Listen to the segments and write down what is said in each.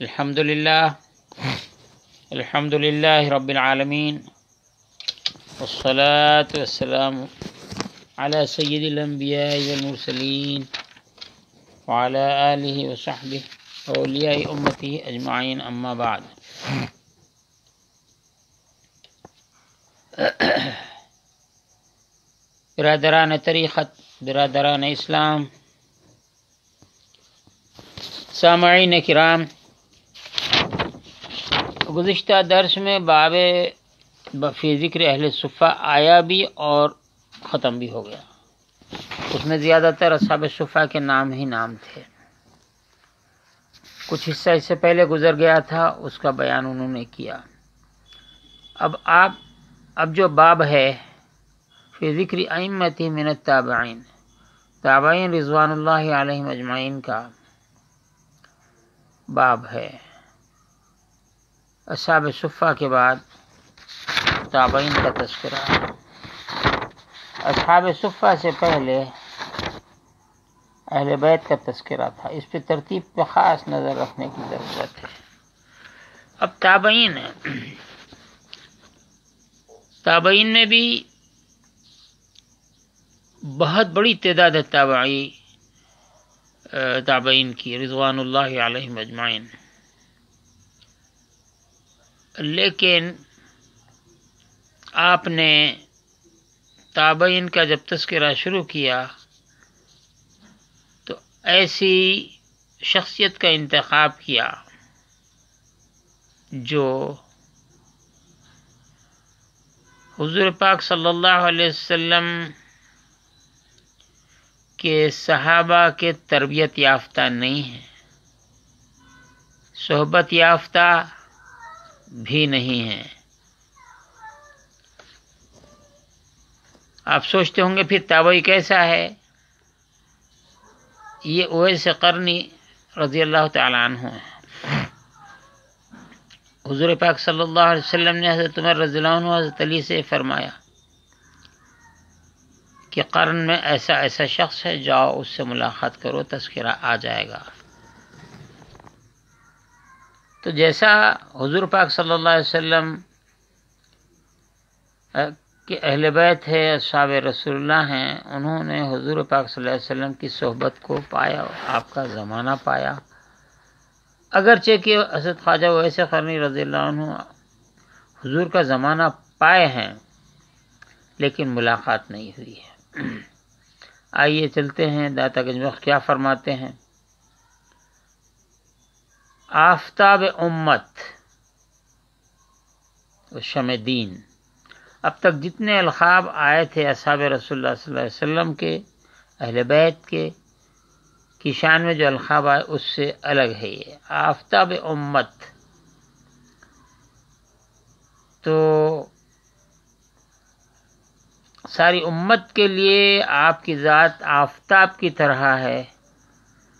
الحمد لله الحمد لله رب العالمين والصلاة والسلام على سيد الأنبياء والمرسلين وعلى آله وصحبه وأولياء أمته أجمعين أما بعد برادران تاريخ برادران اسلام سامعين كرام गुज्त दर्स में बाब बफ़ी ज़िक्र अहल सुफ़ा आया भी और ख़त्म भी हो गया उसमें ज़्यादातर असाब सुफ़ा के नाम ही नाम थे कुछ हिस्सा इससे पहले गुजर गया था उसका बयान उन्होंने किया अब आप अब जो बाब है फी ज़िक्र अमत मिनत ताबाइन ताबाइन रिजवान अजमाइन का बाब है असाब सुफ़ा के बाद ताबइन का तस्करा असाब सुफ़ा से पहले अहल बैत का तस्करा था इस पर तरतीब पर ख़ास नज़र रखने की ज़रूरत है अब ताबइन है ताबइन में भी बहुत बड़ी तदाद है ताबाई ताबइन की रिजवान मजमाइन लेकिन आपने ताबइन का जब तस्करा शुरू किया तो ऐसी शख्सियत का इंतखब किया जो हुजूर पाक सल्लल्लाहु अलैहि वसल्लम के सहाबा के तरबियत याफ्ता नहीं हैं सोहबत याफ्ता भी नहीं है आप सोचते होंगे फिर ताबई कैसा है ये ओस करनी रजी अल्लाह तु है हजूर पाक सल्ला वसम ने हज़रत उमर रजी हज़रत अली से फरमाया कि कर्न में ऐसा ऐसा शख्स है जाओ उससे मुलाकात करो तस्करा आ जाएगा तो जैसा हजूर पाक सल्लल्लाहु अलैहि वसल्लम के अहल बैत है शाब रसोल्ला हैं उन्होंने हजूर पाक सल्लल्लाहु अलैहि वसल्लम की सोहबत को पाया आपका ज़माना पाया अगरचे कि असद ख्वाजा वैसे खरनी रजील हजूर का ज़माना पाए हैं लेकिन मुलाकात नहीं हुई है आइए चलते हैं दाता गजमख क्या फरमाते हैं आफ्ताब उम्मत शम दीन अब तक जितने अलखाब आए थे असाब रसोल्ला वसम के अहल बैत के की में जो अलखाब आए उससे अलग है ये आफ्ताब उम्मत तो सारी उम्मत के लिए आपकी ज़ात आफ्ताब की तरह है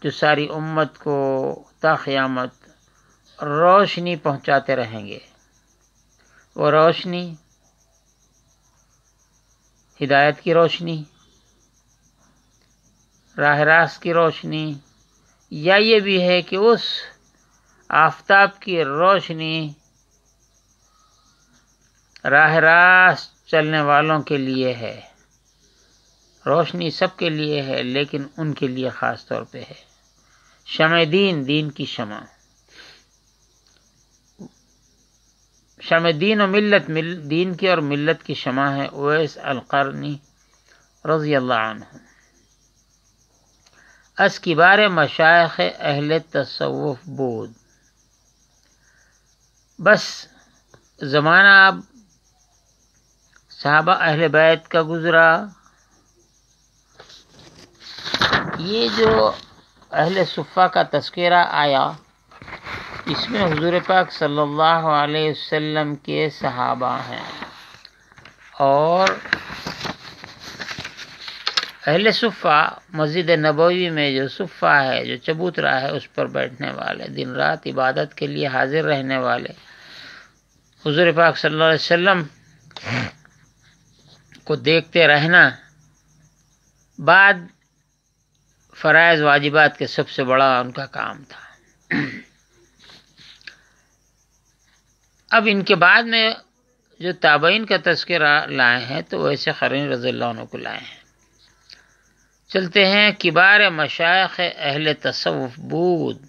जो सारी उम्मत को ताक़यामत रोशनी पहुंचाते रहेंगे वो रोशनी हिदायत की रोशनी राह रास की रोशनी या ये भी है कि उस आफताब की रोशनी राह रास चलने वालों के लिए है रोशनी सबके लिए है लेकिन उनके लिए ख़ास तौर पे है शम दीन दीन की शमा शम दीन और मिलत मिल दीन की और मिलत की शमा है ओवैस अलकरनी रजी अल्लाह असकिबार मशाख अहल तसवुफ बोध बस ज़माना अब साहबा अहल बैत का गुज़रा ये जो अहल सुफ़ा का तस्करा आया इसमें हजूर पाक सल्लल्लाहु अलैहि वसल्लम के सहाबा हैं और अहले सुफ़ा मस्जिद नबवी में जो सुफ़ा है जो चबूतरा है उस पर बैठने वाले दिन रात इबादत के लिए हाजिर रहने वाले हजूर पाक सल्लल्लाहु अलैहि वसल्लम को देखते रहना बाद फ़राइज़ वाजिबात के सबसे बड़ा उनका काम था अब इनके बाद में जो ताबइन का तस्करा लाए हैं तो वैसे खरीन रज़ी को लाए हैं चलते हैं किबार मशाख अहल तसवुफ़ बूद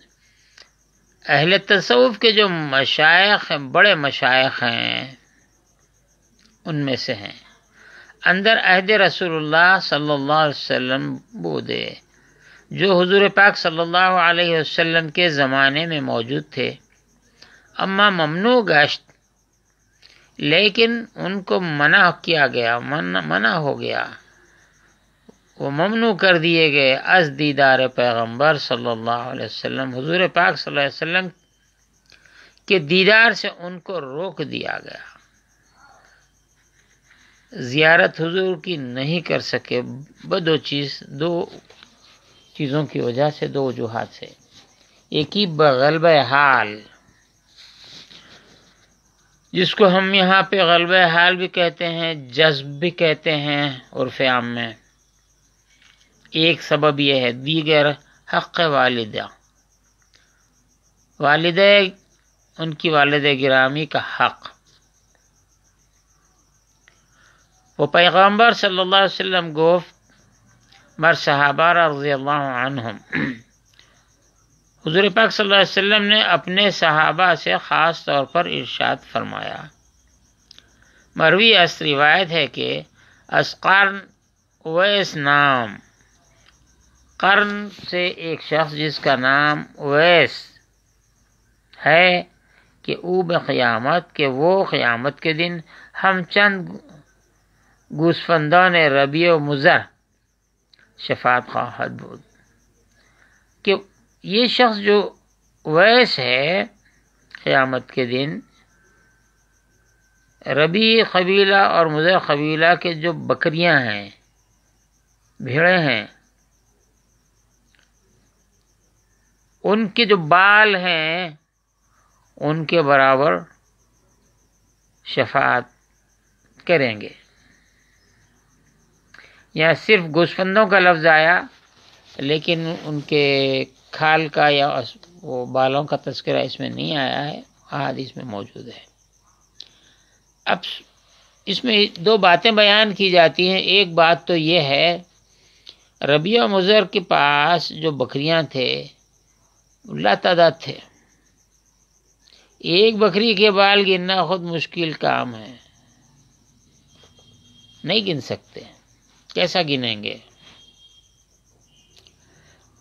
अहल तसवुफ़ के जो मशाइ हैं बड़े मशाइ हैं उनमें से हैं अंदर अहद रसूलुल्लाह सल्ला अलैहि वसल्लम बूदे जो हजूर पाक सल्लल्लाहु अलैहि के ज़माने में मौजूद थे अम्मा ममनू गश्त लेकिन उनको मना किया गया मन मना हो गया वो ममनू कर दिए गए अस दीदार पैगम्बर सल्लल्लाहु हजूर पाक सल्लम के दीदार से उनको रोक दिया गया ज़ियारत हजूर की नहीं कर सके ब दो चीज़ दो चीज़ों की वजह से दो वजूहत से एक ही बगलब हाल जिसको हम यहाँ पे गलब हाल भी कहते हैं जज्ब भी कहते हैं उर्फ आम में एक सबब यह है दीगर हक़ वालद वालद उनकी वालद ग्रामी का हक़ वो पैगम्बर सल्ला वम गोफ मर सहाबा रज़ी अल्लाह हजूर पाक सल्लल्लाहु अलैहि वसल्लम ने अपने सहाबा से ख़ास तौर पर इर्शाद फरमाया मरवी अस रिवायत है कि असकर्न वैस नाम कर्न से एक शख्स जिसका नाम वैस है कि ऊब क़यामत के वो क़यामत के दिन हम चंद गुसफंदों ने रबी मुज़र शफात खाहद बुद कि ये शख्स जो वैस है क़यामत के दिन रबी कबीला और मुजह कबीला के जो बकरियां हैं भेड़ें हैं उनके जो बाल हैं उनके बराबर शफात करेंगे यहाँ सिर्फ गुस्फंदों का लफ्ज़ आया लेकिन उनके खाल का या वो बालों का तस्करा इसमें नहीं आया है आदि में मौजूद है अब इसमें दो बातें बयान की जाती हैं एक बात तो ये है रबिया मुज़र के पास जो बकरियां थे लातादात थे एक बकरी के बाल गिनना खुद मुश्किल काम है नहीं गिन सकते कैसा गिनेंगे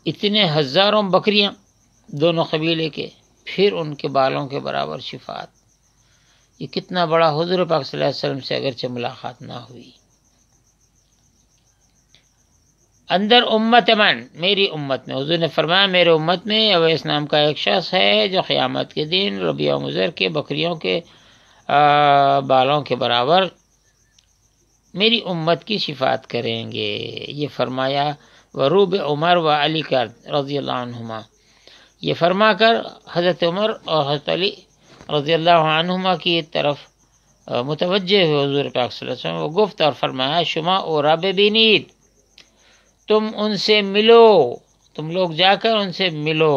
इतने हज़ारों बकरियां दोनों कबीले के फिर उनके बालों के बराबर शिफात ये कितना बड़ा हजूर पाक वसल्लम से अगरचे मुलाकात ना हुई अंदर उम्मत मन मेरी उम्मत में हजूर ने फरमाया मेरे उम्मत में अवैस नाम का एक शख्स है जो क़्यामत के दिन रबिया मुजर के बकरियों के आ, बालों के बराबर मेरी उम्मत की शिफात करेंगे ये फरमाया वरूब उमर व अली कर रज़ी अल्लाहुमा ये फरमा कर हज़रत उमर और हज़रत अली रज़ी अल्लाहुमा की तरफ मुतवज हुए हजूर पाक वसल्लम वो गुफ्त और फरमाया शुमा और राब बीनीत तुम उनसे मिलो तुम लोग जाकर उनसे मिलो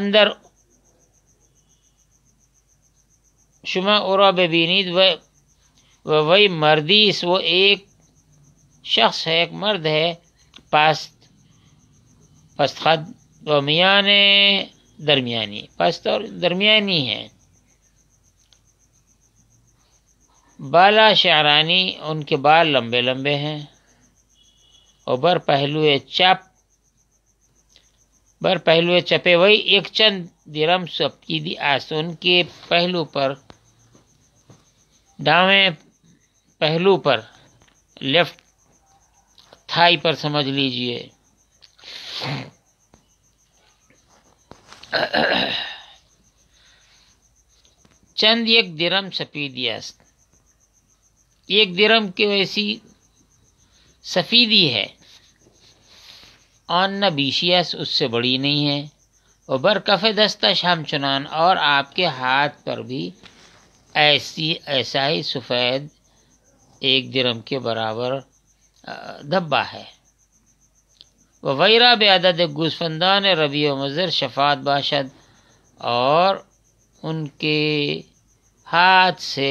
अंदर शुमा और राब बीनीत व वह वही मर्दीस वो एक शख्स है एक मर्द है पास्त पस्तखद व मियान दरमियानी पस्त तो और दरमियानी है बाला शारानी उनके बाल लंबे लंबे हैं और बर चप बर पहलु चपे वही एक चंद दिरम सबकी दी आस उनके पहलू पर डावें पहलू पर लेफ्ट थाई पर समझ लीजिए चंद एक दिरम सफीदियास्त एक दिरम की वैसी सफीदी है और न बीशियस उससे बड़ी नहीं है और बरकफ़ दस्ता शाम चुनान और आपके हाथ पर भी ऐसी ऐसा ही सफ़ेद एक दिरम के बराबर धब्बा है व वैरा बेअदद गुसफंदान रबी मज़र शफात बाशद और उनके हाथ से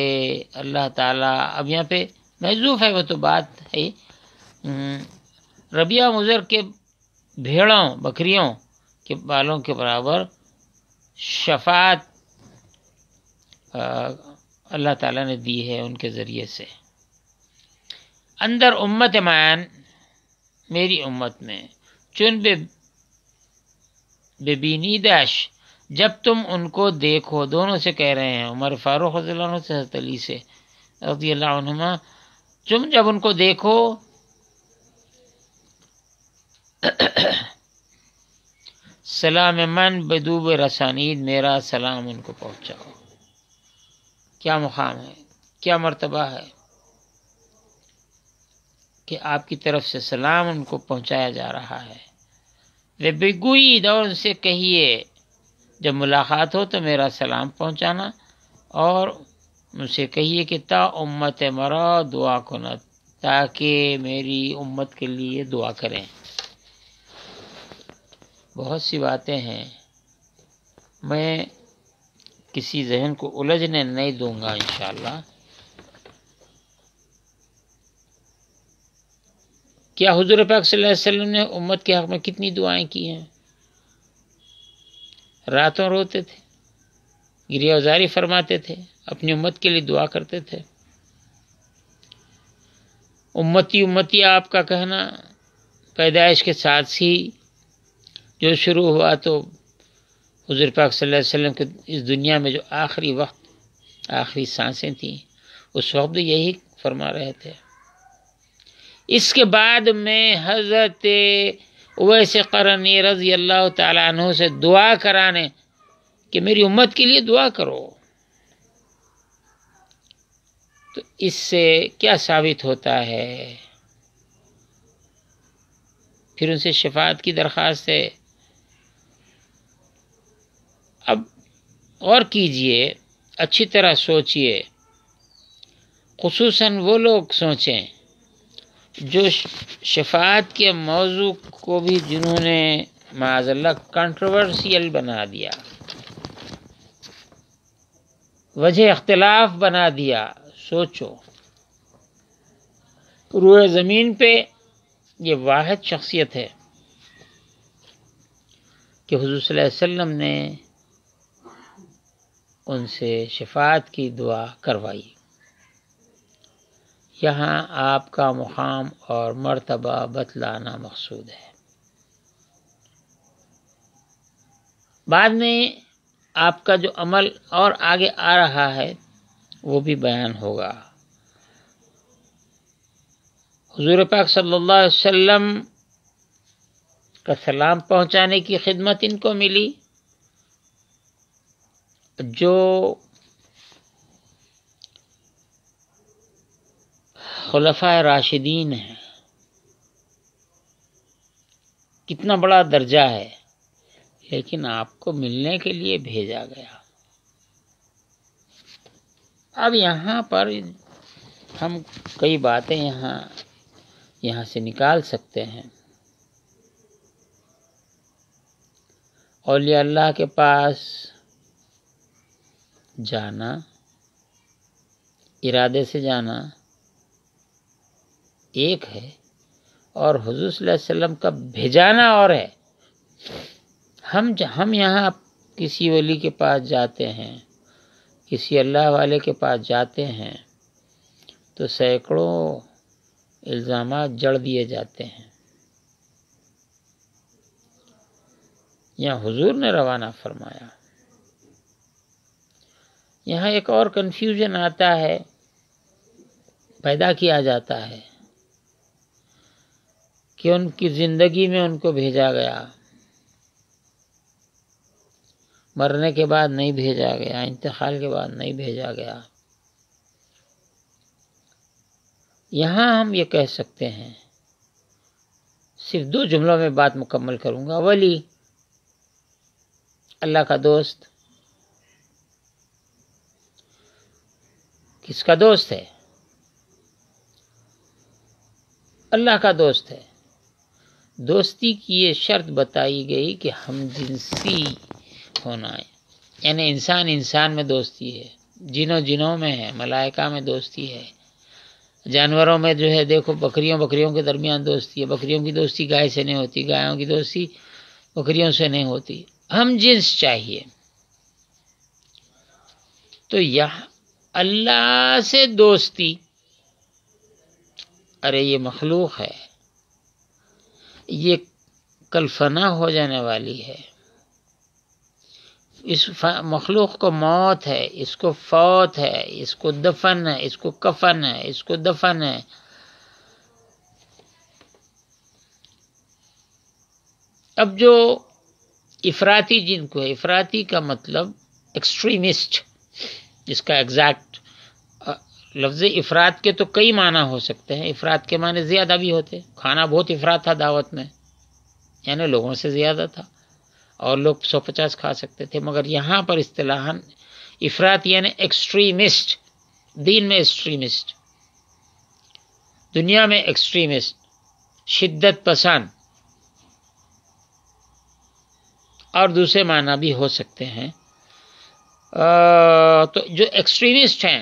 अल्लाह ताला अब यहाँ पे महजूफ़ है वह तो बात है हम्म, रबिया मुज़र के भेड़ों बकरियों के बालों के बराबर शफात अल्लाह ताला ने दी है उनके ज़रिए से अंदर उम्मत मान मेरी उम्मत में चुन बे बेबीनी दैश जब तुम उनको देखो दोनों से कह रहे हैं उमर फारूक से हतली से रजी तुम जब उनको देखो सलाम मन बदूब रसानीद मेरा सलाम उनको पहुंचाओ क्या मुकाम है क्या मर्तबा है कि आपकी तरफ से सलाम उनको पहुंचाया जा रहा है वे बेगुई दौर उनसे कहिए जब मुलाकात हो तो मेरा सलाम पहुंचाना और उनसे कहिए कि ता उम्मत मरा दुआ न ताकि मेरी उम्मत के लिए दुआ करें बहुत सी बातें हैं मैं किसी जहन को उलझने नहीं दूंगा इंशाल्लाह क्या हजूर पाक वसल्लम ने उम्मत के हक़ में कितनी दुआएं की हैं रातों रोते थे गिरियाजारी फरमाते थे अपनी उम्मत के लिए दुआ करते थे उम्मती उम्मती आपका कहना पैदाइश के साथ ही जो शुरू हुआ तो हजूर पाक सल्लल्लाहु अलैहि वसल्लम के इस दुनिया में जो आखिरी वक्त आखिरी सांसें थीं उस वक्त यही फरमा रहे थे इसके बाद में हज़रत वैसे करनी रज़ी अल्लाह तु से दुआ कराने कि मेरी उम्मत के लिए दुआ करो तो इससे क्या साबित होता है फिर उनसे शफात की दरख्वास्त है अब और कीजिए अच्छी तरह सोचिए खसूस वो लोग सोचें जो शफात के मौजू को भी जिन्होंने माजल्ला कंट्रोवर्सियल बना दिया वजह अख्तिलाफ बना दिया सोचो रूए ज़मीन पे ये वाद शख्सियत है कि हजू वसम ने उनसे शफात की दुआ करवाई यहाँ आपका मुकाम और मरतबा बतलाना मकसूद है बाद में आपका जो अमल और आगे आ रहा है वो भी बयान होगा हजूर पाक सल्लल्लाहु अलैहि वसल्लम का सलाम पहुंचाने की खिदमत इनको मिली जो खलफा राशिदीन है कितना बड़ा दर्जा है लेकिन आपको मिलने के लिए भेजा गया अब यहाँ पर हम कई बातें यहाँ यहाँ से निकाल सकते हैं औलिया अल्लाह के पास जाना इरादे से जाना एक है और हजूर सल्लम का भेजाना और है हम हम यहाँ किसी वली के पास जाते हैं किसी अल्लाह वाले के पास जाते हैं तो सैकड़ों इल्ज़ाम जड़ दिए जाते हैं यहाँ हुजूर ने रवाना फरमाया यहाँ एक और कन्फ्यूजन आता है पैदा किया जाता है कि उनकी ज़िंदगी में उनको भेजा गया मरने के बाद नहीं भेजा गया इंतकाल के बाद नहीं भेजा गया यहाँ हम ये कह सकते हैं सिर्फ दो जुमलों में बात मुकम्मल करूँगा वली अल्लाह का दोस्त किसका दोस्त है अल्लाह का दोस्त है दोस्ती की ये शर्त बताई गई कि हम जिनसी होना है यानी इंसान इंसान में दोस्ती है जिनों जिनों में है मलाइका में दोस्ती है जानवरों में जो है देखो बकरियों बकरियों के दरमियान दोस्ती है बकरियों की दोस्ती गाय से नहीं होती गायों की दोस्ती बकरियों से नहीं होती हम जिन्स चाहिए तो यह अल्लाह से दोस्ती अरे ये मखलूक है ये कल फना हो जाने वाली है इस मखलूक को मौत है इसको फौत है इसको दफन है इसको कफन है इसको दफन है अब जो इफराती जिनको है इफराती का मतलब एक्सट्रीमिस्ट जिसका एग्जैक्ट लफ्ज़ इफ़रात के तो कई माना हो सकते हैं इफ़रात के माने ज़्यादा भी होते खाना बहुत इफ़रात था दावत में यानी लोगों से ज़्यादा था और लोग सौ पचास खा सकते थे मगर यहाँ पर इस्तलाहन इफ़रात यानी एक्सट्रीमिस्ट दीन में एक्सट्रीमिस्ट दुनिया में एक्सट्रीमिस्ट शिद्दत पसंद और दूसरे माना भी हो सकते हैं आ, तो जो एक्सट्रीमिस्ट हैं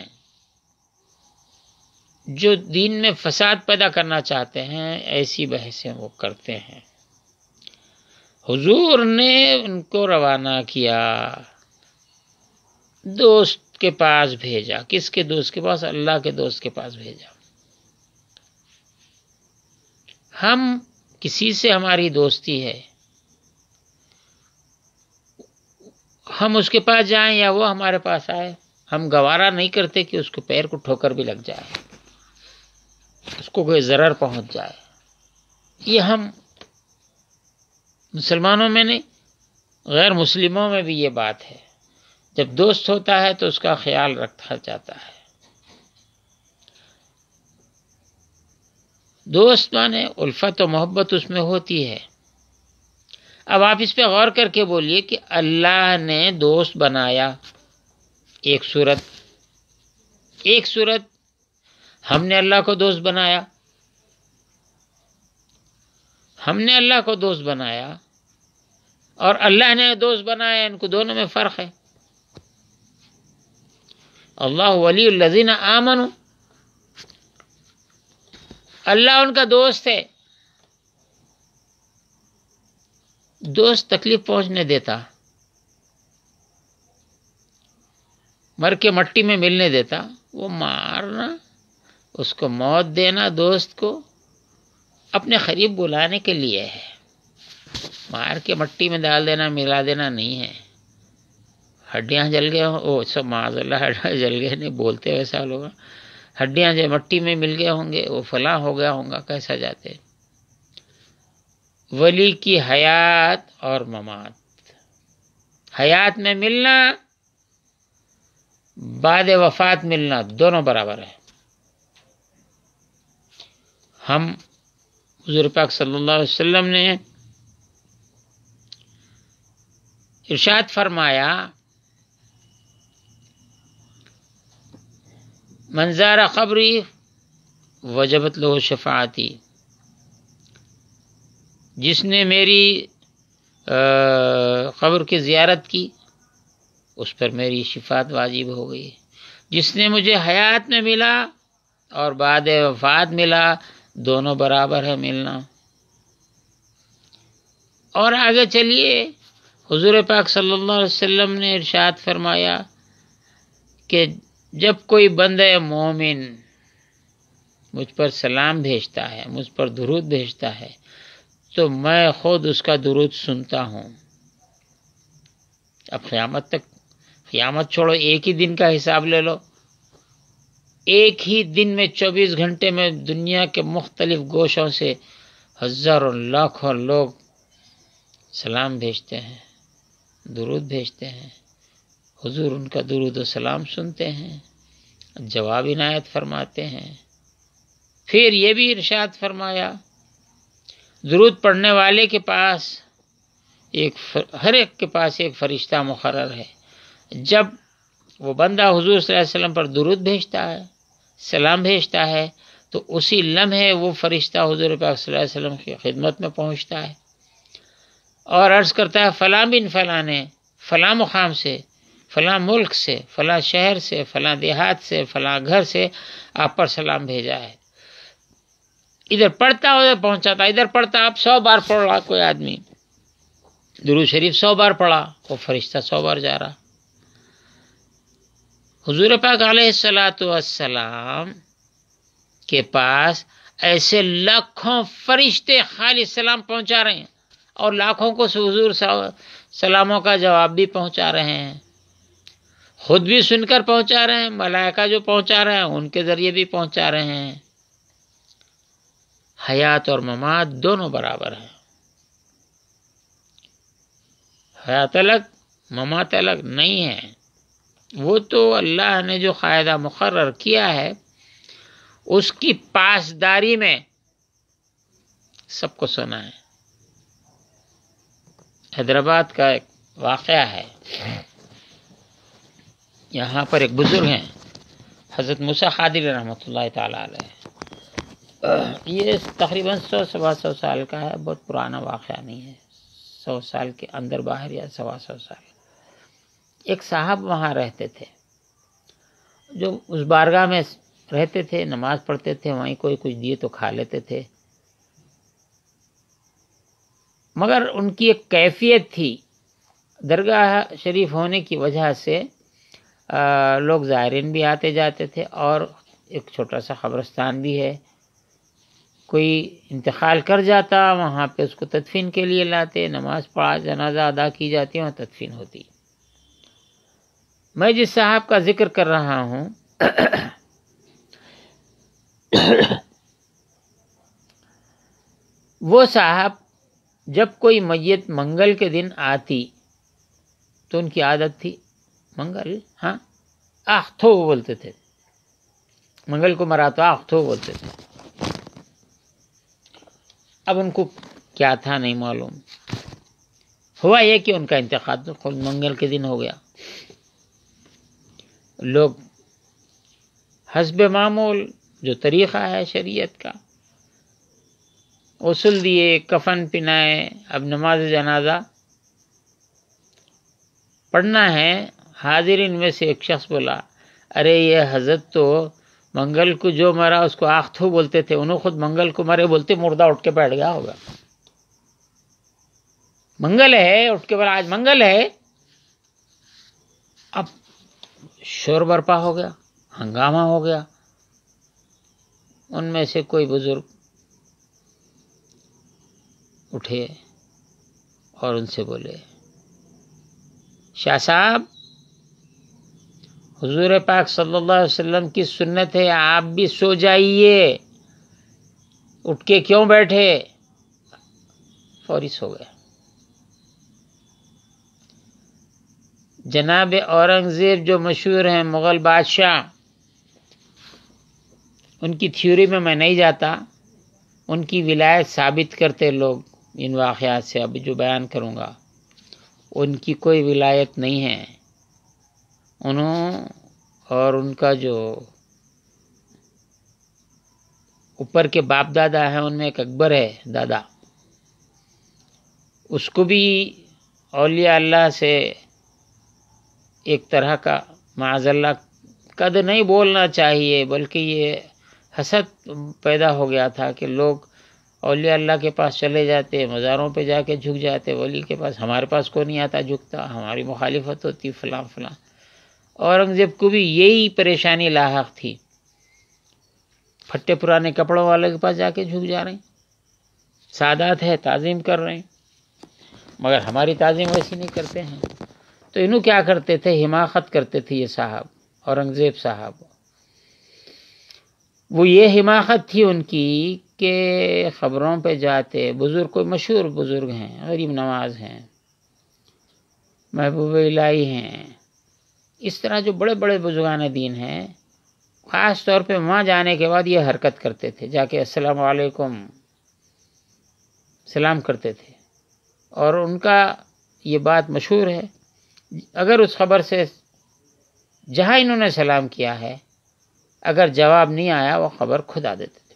जो दीन में फसाद पैदा करना चाहते हैं ऐसी बहसें वो करते हैं हुजूर ने उनको रवाना किया दोस्त के पास भेजा किसके दोस्त के पास अल्लाह के दोस्त के पास भेजा हम किसी से हमारी दोस्ती है हम उसके पास जाएं या वो हमारे पास आए हम गवारा नहीं करते कि उसको पैर को ठोकर भी लग जाए उसको कोई ज़रर पहुंच जाए ये हम मुसलमानों में नहीं गैर मुस्लिमों में भी ये बात है जब दोस्त होता है तो उसका ख्याल रखा जाता है दोस्त माने उल्फत और मोहब्बत उसमें होती है अब आप इस पर गौर करके बोलिए कि अल्लाह ने दोस्त बनाया एक सूरत एक सूरत हमने अल्लाह को दोस्त बनाया हमने अल्लाह को दोस्त बनाया और अल्लाह ने दोस्त बनाया इनको दोनों में फ़र्क है अल्लाह वली आमन अल्लाह उनका दोस्त है दोस्त तकलीफ पहुंचने देता मर के मट्टी में मिलने देता वो मारना उसको मौत देना दोस्त को अपने करीब बुलाने के लिए है मार के मट्टी में डाल देना मिला देना नहीं है हड्डियाँ जल गए हों ओ सब माजल्ला हड्डियाँ जल गए नहीं बोलते वैसा लोग हड्डियाँ जो मट्टी में मिल गए होंगे वो फला हो गया होगा कैसा जाते वली की हयात और ममात हयात में मिलना बाद वफात मिलना दोनों बराबर है हम हजूर पाक सल्ला वसम ने इर्शाद फरमाया मंजारा खबरी वजबत लो शफाती जिसने मेरी ख़बर की ज़्यारत की उस पर मेरी शिफात वाजिब हो गई जिसने मुझे हयात में मिला और बाद वफात मिला दोनों बराबर है मिलना और आगे चलिए हुजूर पाक सल्लल्लाहु अलैहि वसल्लम ने इरशाद फरमाया कि जब कोई बंद मोमिन मुझ पर सलाम भेजता है मुझ पर दुरूद भेजता है तो मैं खुद उसका दुरूद सुनता हूँ अब क़यामत तक क़्यामत छोड़ो एक ही दिन का हिसाब ले लो एक ही दिन में 24 घंटे में दुनिया के मुख्तलिफ गोशों से हज़ारों लाखों लोग सलाम भेजते हैं दुरूद भेजते हैं हुजूर उनका दुरूद सलाम सुनते हैं जवाब इनायत फरमाते हैं फिर ये भी इरशाद फरमाया दुरूद पढ़ने वाले के पास एक फर, हर एक के पास एक फ़रिश्ता मुकर है जब वो बंदा हजूर वसल्लम पर दुरूद भेजता है सलाम भेजता है तो उसी लम्हे वो फ़रिश्ता हजूर पाकलम की खिदमत में पहुँचता है और अर्ज़ करता है फ़लाँ बिन फ़लाँ ने फ़लाँ मुकाम से फ़लाँ मुल्क से फ़लाँ शहर से फ़लाँ देहात से फ़लाँ घर से आप पर सलाम भेजा है इधर पढ़ता उधर पहुँचाता इधर पढ़ता आप सौ बार पढ़ रहा कोई आदमी दुरू शरीफ सौ बार पढ़ा वो फरिश्ता सौ बार जा रहा हजूर पाक सलाम के पास ऐसे लाखों फरिश्ते खाली सलाम पहुंचा रहे हैं और लाखों को हजूर सलामों का जवाब भी पहुंचा रहे हैं खुद भी सुनकर पहुंचा रहे हैं मलाइका जो पहुंचा रहे हैं उनके ज़रिए भी पहुंचा रहे हैं हयात और ममात दोनों बराबर हैं हयात अलग ममात अलग नहीं है वो तो अल्लाह ने जो कायदा मुकर किया है उसकी पासदारी में सबको सुना है हैदराबाद का एक वाक़ है यहाँ पर एक बुज़ुर्ग हैं हज़रत मूसा खादिर रहमत ताली ये तकरीबन सौ सवा सौ साल का है बहुत पुराना वाक़ नहीं है सौ साल के अंदर बाहर या सवा सौ साल एक साहब वहाँ रहते थे जो उस बारगाह में रहते थे नमाज़ पढ़ते थे वहीं कोई कुछ दिए तो खा लेते थे मगर उनकी एक कैफियत थी दरगाह शरीफ होने की वजह से लोग ज़ायरीन भी आते जाते थे और एक छोटा सा कब्रस्तान भी है कोई इंतकाल कर जाता वहाँ पे उसको तदफीन के लिए लाते नमाज़ पढ़ा जनाजा अदा की जाती है वहाँ तदफीन होती मैं जिस साहब का जिक्र कर रहा हूँ वो साहब जब कोई मैयत मंगल के दिन आती तो उनकी आदत थी मंगल हाँ आखथो बोलते थे मंगल को मरा तो आखथो बोलते थे अब उनको क्या था नहीं मालूम हुआ यह कि उनका इंतखा तो खुद मंगल के दिन हो गया लोग हसब मामूल जो तरीक़ा है शरीयत का उसल दिए कफन पिनाए अब नमाज जनाजा पढ़ना है हाजिर इनमें से एक शख्स बोला अरे ये हजरत तो मंगल को जो मरा उसको थो बोलते थे उन्होंने खुद मंगल को मरे बोलते मुर्दा उठ के बैठ गया होगा मंगल है उठ के बोला आज मंगल है अब शोर बर्पा हो गया हंगामा हो गया उनमें से कोई बुज़ुर्ग उठे और उनसे बोले शाह साहब हजूर पाक सल्लल्लाहु अलैहि वसल्लम की सुन्नत है आप भी सो जाइए उठ के क्यों बैठे फौरी सो गए जनाब औरंगज़ेब जो मशहूर हैं मुग़ल बादशाह उनकी थ्योरी में मैं नहीं जाता उनकी विलायत साबित करते लोग इन वाक़ात से अब जो बयान करूँगा उनकी कोई विलायत नहीं है उन्हों और उनका जो ऊपर के बाप दादा हैं उनमें एक अकबर है दादा उसको भी अलिया अल्लाह से एक तरह का माजल्ला कद नहीं बोलना चाहिए बल्कि ये हसद पैदा हो गया था कि लोग अलिया अल्लाह के पास चले जाते मज़ारों पे जाके झुक जाते वली के पास हमारे पास कोई नहीं आता झुकता हमारी मुखालिफत होती फलां फ़लाँ औरंगज़ेब को भी यही परेशानी लाक थी फट्टे पुराने कपड़ों वाले के पास जाके झुक जा रहे हैं सादात है ताज़ीम कर रहे हैं मगर हमारी ताज़ीम वैसी नहीं करते हैं तो इन्हों क्या करते थे हिमाकत करते थे ये साहब औरंगज़ेब साहब वो ये हिमाकत थी उनकी के ख़बरों पे जाते बुज़ुर्ग कोई मशहूर बुज़ुर्ग हैं गरीब नवाज हैं महबूब इलाही हैं इस तरह जो बड़े बड़े बुजुर्गान दीन हैं ख़ास तौर पे वहाँ जाने के बाद ये हरकत करते थे जाके अस्सलाम वालेकुम सलाम करते थे और उनका ये बात मशहूर है अगर उस खबर से जहाँ इन्होंने सलाम किया है अगर जवाब नहीं आया वो खबर खुदा देते थे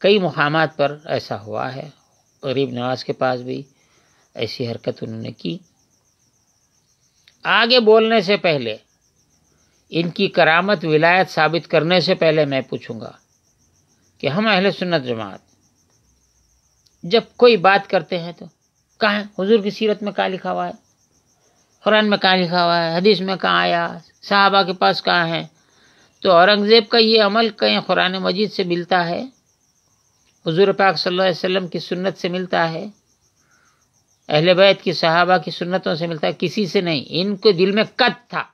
कई मकाम पर ऐसा हुआ है गरीब नवाज के पास भी ऐसी हरकत उन्होंने की आगे बोलने से पहले इनकी करामत विलायत साबित करने से पहले मैं पूछूंगा कि हम अहल सुन्नत जमात जब कोई बात करते हैं तो कहाँ हुजूर की सीरत में कहाँ लिखा हुआ है कुरान में कहाँ लिखा हुआ है हदीस में कहाँ आया साहबा के पास कहाँ है तो औरंगज़ेब का ये अमल कहीं कुरान मजीद से मिलता है हजूर पाक सल्लल्लाहु अलैहि वसल्लम की सुन्नत से मिलता है अहल बैत की सहाबा की सुन्नतों से मिलता है किसी से नहीं इनको दिल में कद था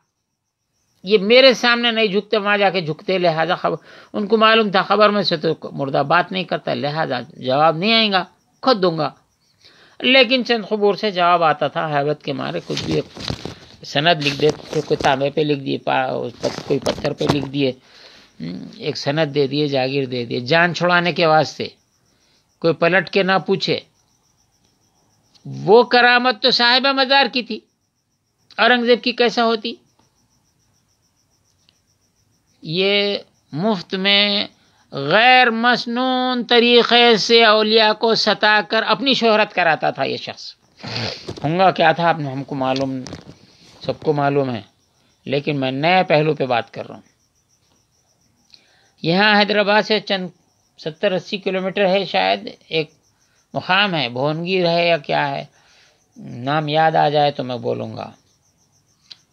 ये मेरे सामने नहीं झुकते वहाँ जाके झुकते लिहाजा खबर उनको मालूम था खबर में से तो मुर्दा बात नहीं करता लिहाजा जवाब नहीं आएगा खुद दूंगा लेकिन चंद खबूर से जवाब आता था हैबत के मारे कुछ भी सनद लिख देते तो थे कोई तांबे पे लिख दिए कोई पत्थर पे लिख दिए हम्म, एक सनद दे दिए जागीर दे दिए जान छुड़ाने के वास्ते कोई पलट के ना पूछे वो करामत तो साहिब मज़ार की थी औरंगज़ेब की कैसा होती ये मुफ्त में गैर मसनून तरीक़े से अलिया को सता कर अपनी शहरत कराता था ये शख्स होंगा क्या था आपने हमको मालूम सबको मालूम है लेकिन मैं नए पहलू पे बात कर रहा हूँ यहाँ हैदराबाद से चंद सत्तर अस्सी किलोमीटर है शायद एक मुकाम है भुवनगिर है या क्या है नाम याद आ जाए तो मैं बोलूँगा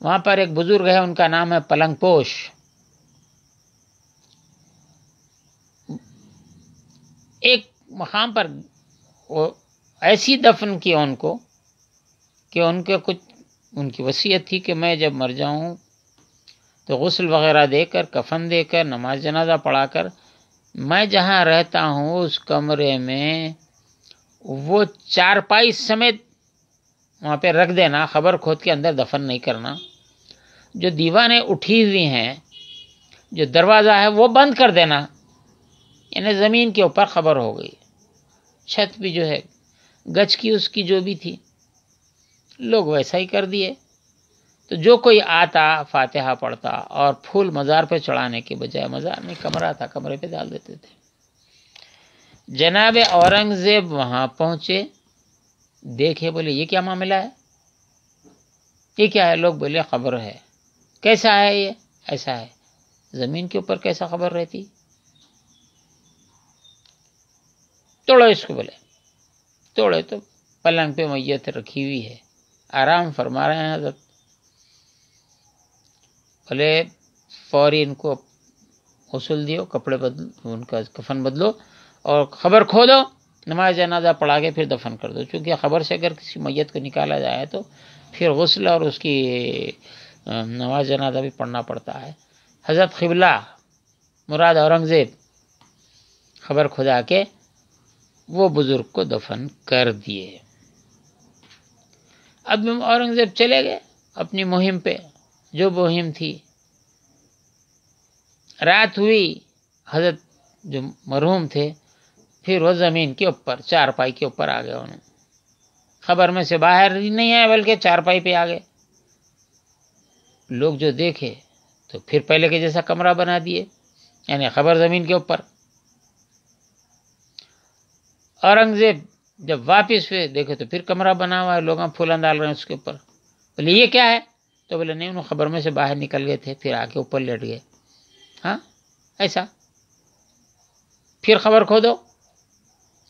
वहाँ पर एक बुज़ुर्ग है उनका नाम है पलंगपोश एक मकाम पर वो ऐसी दफन किया उनको कि उनके कुछ उनकी वसीयत थी कि मैं जब मर जाऊँ तो गसल वगैरह देकर कफन देकर नमाज जनाजा पढ़ा कर मैं जहाँ रहता हूँ उस कमरे में वो चारपाई समेत वहाँ पे रख देना खबर खोद के अंदर दफन नहीं करना जो दीवानें उठी हुई हैं जो दरवाज़ा है वो बंद कर देना यानी ज़मीन के ऊपर खबर हो गई छत भी जो है गज की उसकी जो भी थी लोग वैसा ही कर दिए तो जो कोई आता फातिहा पढ़ता और फूल मज़ार पे चढ़ाने के बजाय मज़ार में कमरा था कमरे पे डाल देते थे जनाब औरंगज़ेब वहाँ पहुँचे देखे बोले ये क्या मामला है ये क्या है लोग बोले खबर है कैसा है ये ऐसा है ज़मीन के ऊपर कैसा खबर रहती तोड़ो इसको बोले तोड़े तो पलंग पे मैयत रखी हुई है आराम फरमा रहे हैं हजरत बोले फौरी इनको गसल दियो कपड़े बदलो उनका कफन बदलो और खबर दो नमाज जनाजा पढ़ा के फिर दफन कर दो चूंकि खबर से अगर किसी मैत को निकाला जाए तो फिर गसल और उसकी नमाज जनाजा भी पढ़ना पड़ता है हज़रत खिबला मुराद औरंगज़ेब खबर खुदा के वो बुज़ुर्ग को दफन कर दिए अब औरंगज़ेब चले गए अपनी मुहिम पे जो मुहिम थी रात हुई हजरत जो मरहूम थे फिर वो ज़मीन के ऊपर चारपाई के ऊपर आ गए उन्हें खबर में से बाहर ही नहीं आए बल्कि चारपाई पे आ गए लोग जो देखे तो फिर पहले के जैसा कमरा बना दिए यानी खबर ज़मीन के ऊपर औरंगजेब जब वापस हुए देखे तो फिर कमरा बना हुआ है लोग फूलन डाल रहे हैं उसके ऊपर बोले ये क्या है तो बोले नहीं उन्होंने खबर में से बाहर निकल गए थे फिर आके ऊपर लेट गए हाँ ऐसा फिर खबर खो दो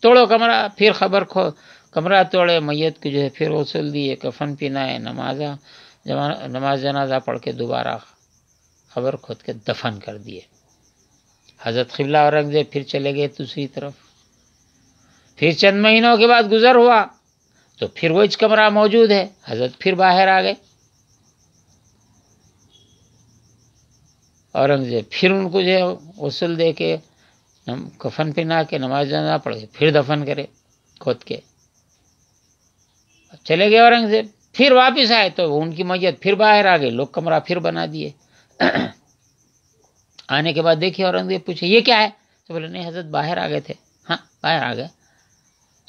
तोड़ो कमरा फिर खबर खो कमरा तोड़े मैयत को जो है फिर वसूल दिए कफन पिनाए नमाजा जमा नमाज जनाजा पढ़ के दोबारा खबर खोद के दफन कर दिए हज़रत खिबला औरंगजेब फिर चले गए दूसरी तरफ फिर चंद महीनों के बाद गुजर हुआ तो फिर वो कमरा मौजूद है हजरत फिर बाहर आ गए औरंगजेब फिर उनको जो है वसूल दे के कफन पहना के नमाज जाना पड़ गई फिर दफन करे खोद के चले गए औरंगजेब फिर वापस आए तो उनकी मैयत फिर बाहर आ गई लोग कमरा फिर बना दिए आने के बाद देखिए औरंगजेब पूछे ये क्या है तो बोले नहीं हजरत बाहर आ गए थे हाँ बाहर आ गए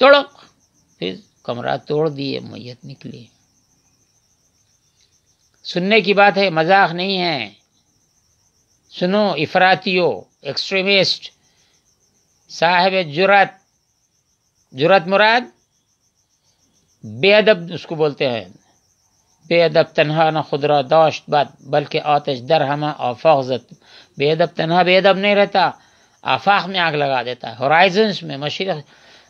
तड़क फिर कमरा तोड़ दिए मैयत निकली सुनने की बात है मजाक नहीं है सुनो इफरातियो एक्सट्रीमिस्ट साहब जुरात जुरात मुराद बेअदब उसको बोलते हैं बेअदब तनहा न खुदरा दाश्त बात बल्कि आतश दर हम आफाजत बेअदब तनहा बेअदब नहीं रहता आफाक में आग लगा देता है होराइजन्स में मशीर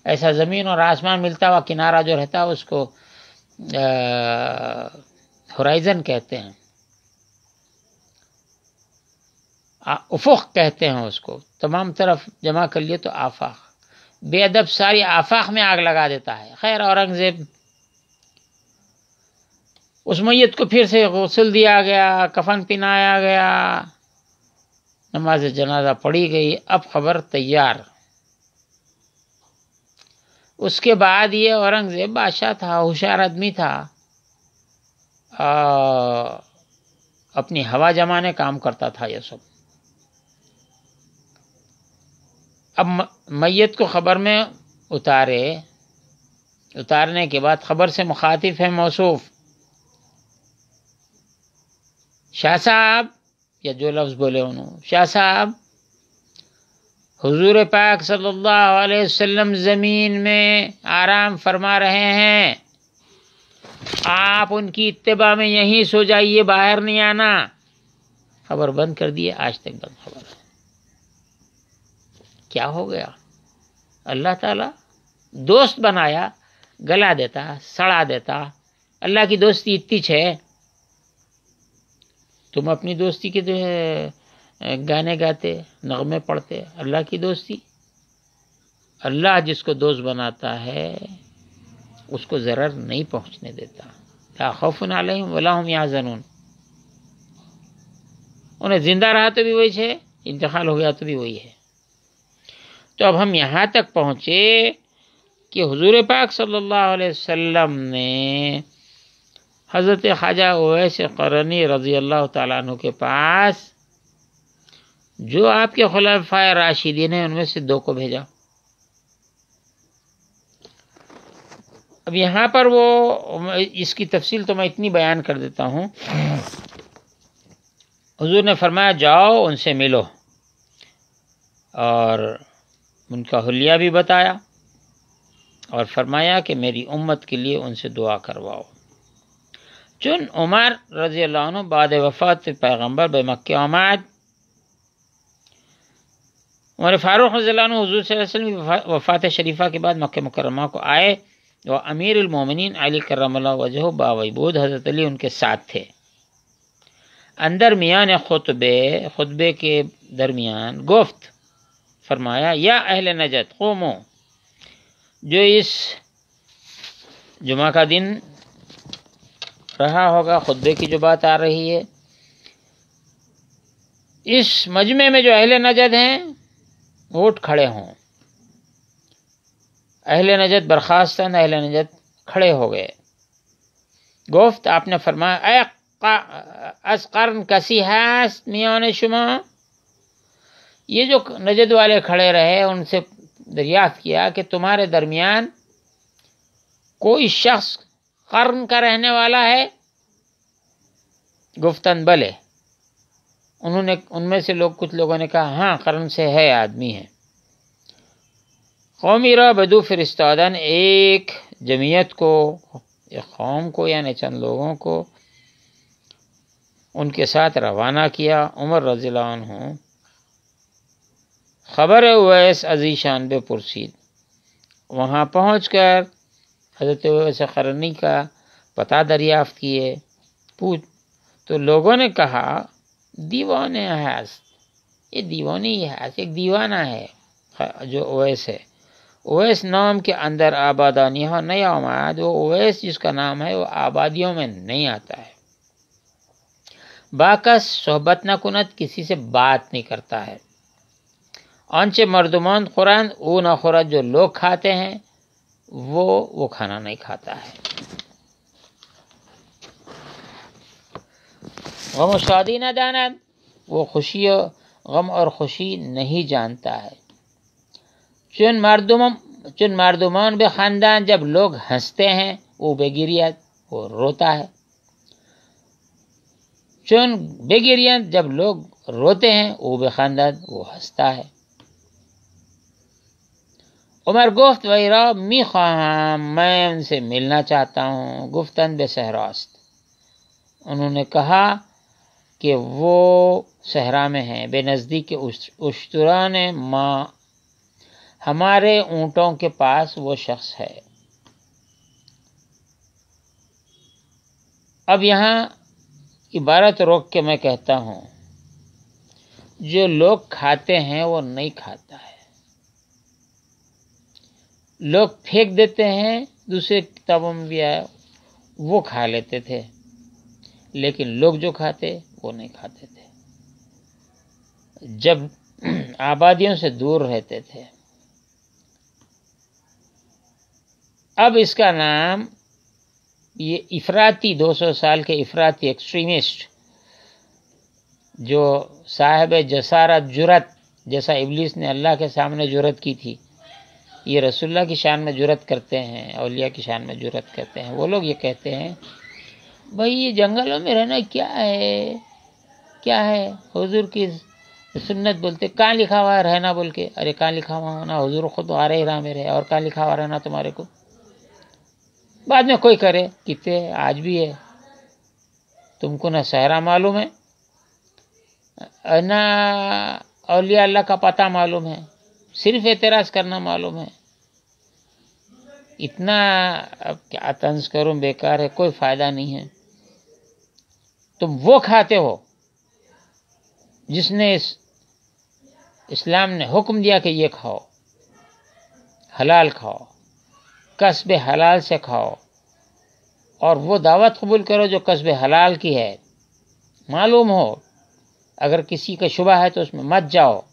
ऐसा ज़मीन और आसमान मिलता हुआ किनारा जो रहता है उसको होराइज़न कहते हैं उफ कहते हैं उसको तमाम तरफ जमा कर लिए तो आफाक बेअदब सारी आफाक में आग लगा देता है खैर औरंगज़ेब उस मैत को फिर से गसल दिया गया कफन पहनाया गया नमाज जनाजा पढ़ी गई अब खबर तैयार उसके बाद ये औरंगज़ेब बादशाह था होशियार आदमी था आ, अपनी हवा जमाने काम करता था यह सब अब मैयत को ख़बर में उतारे उतारने के बाद ख़बर से मुखातिब है मौसूफ शाह साहब या जो लफ्ज़ बोले उन्होंने शाह साहब हुजूर पाक सल्लल्लाहु अलैहि वसल्लम ज़मीन में आराम फरमा रहे हैं आप उनकी इत्तबा में यहीं सो जाइए बाहर नहीं आना खबर बंद कर दिए आज तक बंद खबर क्या हो गया अल्लाह ताला दोस्त बनाया गला देता सड़ा देता अल्लाह की दोस्ती इतनी है तुम अपनी दोस्ती के जो है गाने गाते नगमे पढ़ते अल्लाह की दोस्ती अल्लाह जिसको दोस्त बनाता है उसको ज़रर नहीं पहुंचने देता ला खौफन आलम वलाहम या जनून उन्हें ज़िंदा रहा तो भी वही है इंतकाल हो गया तो भी वही है तो अब हम यहाँ तक पहुँचे कि हुजूर पाक सल्लल्लाहु अलैहि वसल्लम ने हज़रत ख्वाजा ओवैस करनी रज़ी अल्लाह ताली के पास जो आपके खुलाफा राशिदीन है उनमें से दो को भेजा अब यहाँ पर वो इसकी तफसील तो मैं इतनी बयान कर देता हूँ हजूर ने फरमाया जाओ उनसे मिलो और उनका हलिया भी बताया और फरमाया कि मेरी उम्मत के लिए उनसे दुआ करवाओ चुन उमर रज़ी बाद वफ़ात पैगम्बर बेमक् उमर फ़ारूक रजील्ला हजूर वसलम वफ़ात शरीफ़ा के बाद मक् मुकरमा को आए और अमीरमिन अली करम वजह बावजूद हज़रत अली उनके साथ थे अंदर मियाँ ने खुतब खुतबे के दरमियान गुफ्त फरमाया या अहल नजत कौमो जो इस जुमा का दिन रहा होगा खुतबे की जो बात आ रही है इस मजमे में जो अहल नजद हैं वोट खड़े हों अहल नजत बर्खास्तन अहल नजत खड़े हो गए गोफ्त आपने फरमाया असकर्न कसी हास मियान शुमा ये जो नजद वाले खड़े रहे उनसे दरियाफ्त किया कि तुम्हारे दरमियान कोई शख्स कर्न का रहने वाला है गुफ्तन बले उन्होंने उनमें से लोग कुछ लोगों ने कहा हाँ कर्म से है आदमी है कौमीरा बदू फिरस्तादन एक जमीयत को एक कौम को यानि चंद लोगों को उनके साथ रवाना किया उमर रजीलान हूँ खबर है वैस अजीशान बे पुरसीद वहाँ पहुँच कर हज़रत उवैस करनी का पता दरियाफ्त किए पूछ तो लोगों ने कहा दीवाने हास ये दीवाने ही हास एक दीवाना है जो ओएस है ओएस नाम के अंदर आबादानी हो हाँ, नया आमाद वो ओएस जिसका नाम है वो आबादियों में नहीं आता है बाकस सोहबत न कुनत किसी से बात नहीं करता है आंचे मर्दमान कुरान ऊ न खुरा जो लोग खाते हैं वो वो खाना नहीं खाता है गम शादी ना जाना वो खुशी गम और खुशी नहीं जानता है चुन मरदुम चुन मरदुमान बे ख़ानदान जब लोग हंसते हैं वो बेगिरियत वो रोता है चुन बेगिरियत जब लोग रोते हैं वो बे ख़ानदान वो हंसता है उमर गुफ्त वैरा मी खाम मैं उनसे मिलना चाहता हूँ गुफ्तन बे सहरास्त उन्होंने कहा कि वो सहरा में हैं बेनज़दी के उश्तुरान माँ हमारे ऊँटों के पास वो शख्स है अब यहाँ इबारत रोक के मैं कहता हूँ जो लोग खाते हैं वो नहीं खाता है लोग फेंक देते हैं दूसरे किताबों में भी आया वो खा लेते थे लेकिन लोग जो खाते वो नहीं खाते थे जब आबादियों से दूर रहते थे अब इसका नाम ये इफराती 200 साल के इफराती एक्सट्रीमिस्ट जो साहब जसारा जुरत जैसा इबलीस ने अल्लाह के सामने जुरत की थी ये रसुल्ला की शान में जुरत करते हैं अलिया की शान में जुरत करते हैं वो लोग ये कहते हैं भाई ये जंगलों में रहना क्या है क्या है हुजूर की सुन्नत बोलते कहाँ लिखा हुआ है रहना बोल के अरे कहाँ लिखा हुआ होना हुजूर खुद आ रहे रहा मेरे और कहाँ लिखा हुआ रहना तुम्हारे को बाद में कोई करे कितने आज भी है तुमको ना सहरा मालूम है ना अलिया अल्लाह का पता मालूम है सिर्फ एतराज़ करना मालूम है इतना अब क्या तंज करूँ बेकार है कोई फ़ायदा नहीं है तुम वो खाते हो जिसने इस इस्लाम ने हुक्म दिया कि ये खाओ हलाल खाओ कस्ब हलाल से खाओ और वो दावत कबूल करो जो कस्ब हलाल की है मालूम हो अगर किसी का शुबा है तो उसमें मत जाओ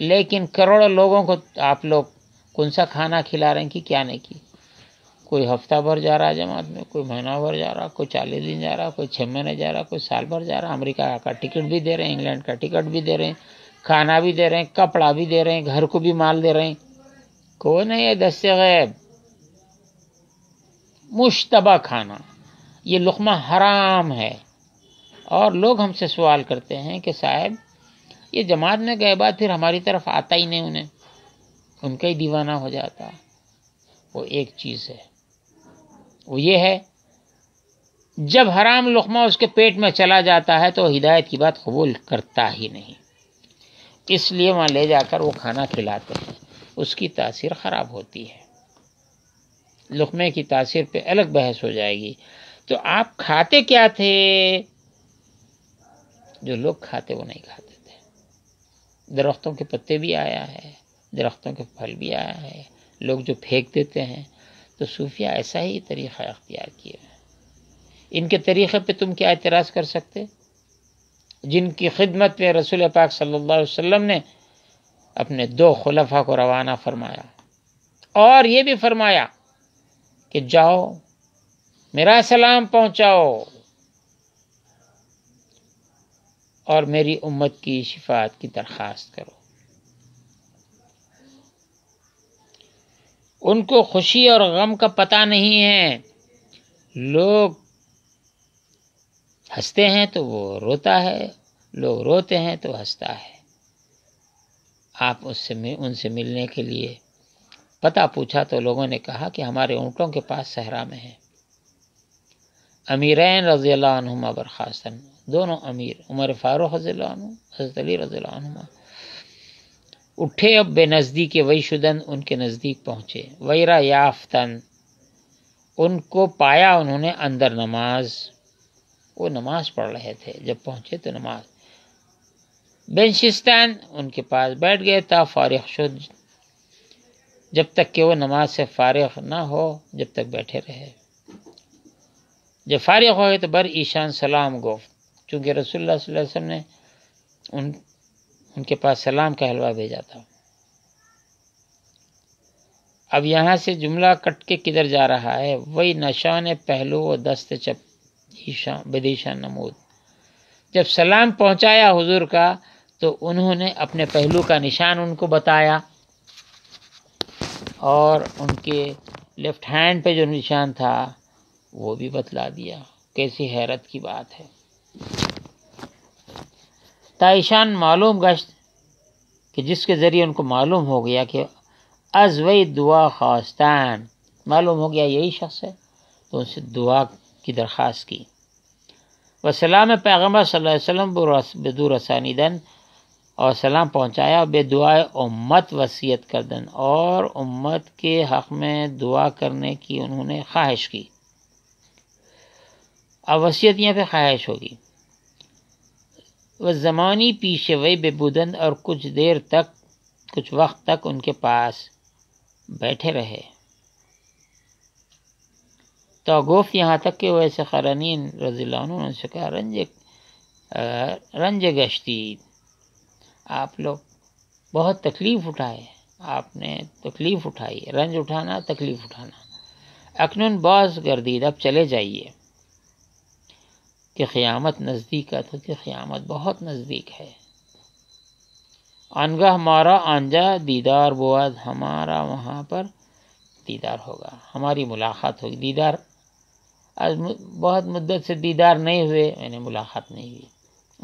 लेकिन करोड़ों लोगों को आप लोग कौन सा खाना खिला रहे हैं कि क्या नहीं की कोई हफ्ता भर जा रहा है जमात में कोई महीना भर जा रहा कोई चालीस दिन जा रहा कोई छः महीने जा रहा कोई साल भर जा रहा अमेरिका का टिकट भी दे रहे हैं इंग्लैंड का टिकट भी दे रहे हैं खाना भी दे रहे हैं कपड़ा भी दे रहे हैं घर को भी माल दे रहे हैं कौन है ये गैब मुशतबा खाना ये लुकमा हराम है और लोग हमसे सवाल करते हैं कि साहब ये जमात में गए बाद फिर हमारी तरफ आता ही नहीं उन्हें उनका ही दीवाना हो जाता वो एक चीज़ है वो ये है जब हराम लुकमा उसके पेट में चला जाता है तो हिदायत की बात कबूल करता ही नहीं इसलिए वहाँ ले जाकर वो खाना खिलाते हैं उसकी तासीर ख़राब होती है लुकमे की तासीर पे अलग बहस हो जाएगी तो आप खाते क्या थे जो लोग खाते वो नहीं खाते थे दरख्तों के पत्ते भी आया है दरख्तों के फल भी आया है लोग जो फेंक देते हैं तो सूफिया ऐसा ही तरीक़ा अख्तियार किया है इनके तरीक़े पे तुम क्या एतराज़ कर सकते जिनकी खिदमत में रसूल पाक सल्लल्लाहु अलैहि वसल्लम ने अपने दो खुलफा को रवाना फरमाया और ये भी फरमाया कि जाओ मेरा सलाम पहुंचाओ और मेरी उम्मत की शिफात की दरख्वास्त करो उनको खुशी और गम का पता नहीं है लोग हंसते हैं तो वो रोता है लोग रोते हैं तो हंसता है आप उससे में उनसे मिलने के लिए पता पूछा तो लोगों ने कहा कि हमारे ऊँटों के पास सहरा में है अमीरैन रज़ी बरखास्तन दोनों अमीर उमर फ़ारूक रज़ी हज़रत अली रज़ी उठे अब बे नज़दीक वही शुदन उनके नज़दीक पहुँचे वैरा याफ्तन उनको पाया उन्होंने अंदर नमाज वो नमाज पढ़ रहे थे जब पहुँचे तो नमाज बेनशिस्तान उनके पास बैठ गए था फारग शुद जब तक कि वो नमाज से फारग ना हो जब तक बैठे रहे जब फारग हो गए तो बर ईशान सलाम गोफ चूँकि रसोल्ला वसम ने उन उनके पास सलाम का हलवा भेजा था अब यहाँ से जुमला कट के किधर जा रहा है वही नशान पहलू व दस्त चप बदिशा नमूद जब सलाम पहुँचाया हुजूर का तो उन्होंने अपने पहलू का निशान उनको बताया और उनके लेफ्ट हैंड पे जो निशान था वो भी बतला दिया कैसी हैरत की बात है ताइशान मालूम गश्त कि जिसके ज़रिए उनको मालूम हो गया कि अजवई दुआ खास्तान मालूम हो गया यही शख्स है तो उनसे दुआ की दरख्वास की व सलाम पैगम्बर वसल्लम बदूरसानीदन और सलाम पहुँचाया बेदुआ उम्मत वसीयत कर दन और उम्मत के हक़ में दुआ करने की उन्होंने ख्वाहिश की अब वसीयत यहाँ पर ख्वाहिश होगी वह ज़मानी पीछे वही बेबुदन और कुछ देर तक कुछ वक्त तक उनके पास बैठे रहे तो गोफ यहाँ तक कि वैसे खरानी रजी से कहा रंज रंज गश्ती आप लोग बहुत तकलीफ़ उठाए आपने तकलीफ़ उठाई रंज उठाना तकलीफ़ उठाना अखनून बाज गर्दीद अब चले जाइए कि क़्यामत नज़दीक था तो कि क़्यामत बहुत नज़दीक है आनगा हमारा आंजा दीदार बुआज हमारा वहाँ पर दीदार होगा हमारी मुलाकात होगी दीदार आज बहुत मुद्दत से दीदार नहीं हुए मैंने मुलाकात नहीं हुई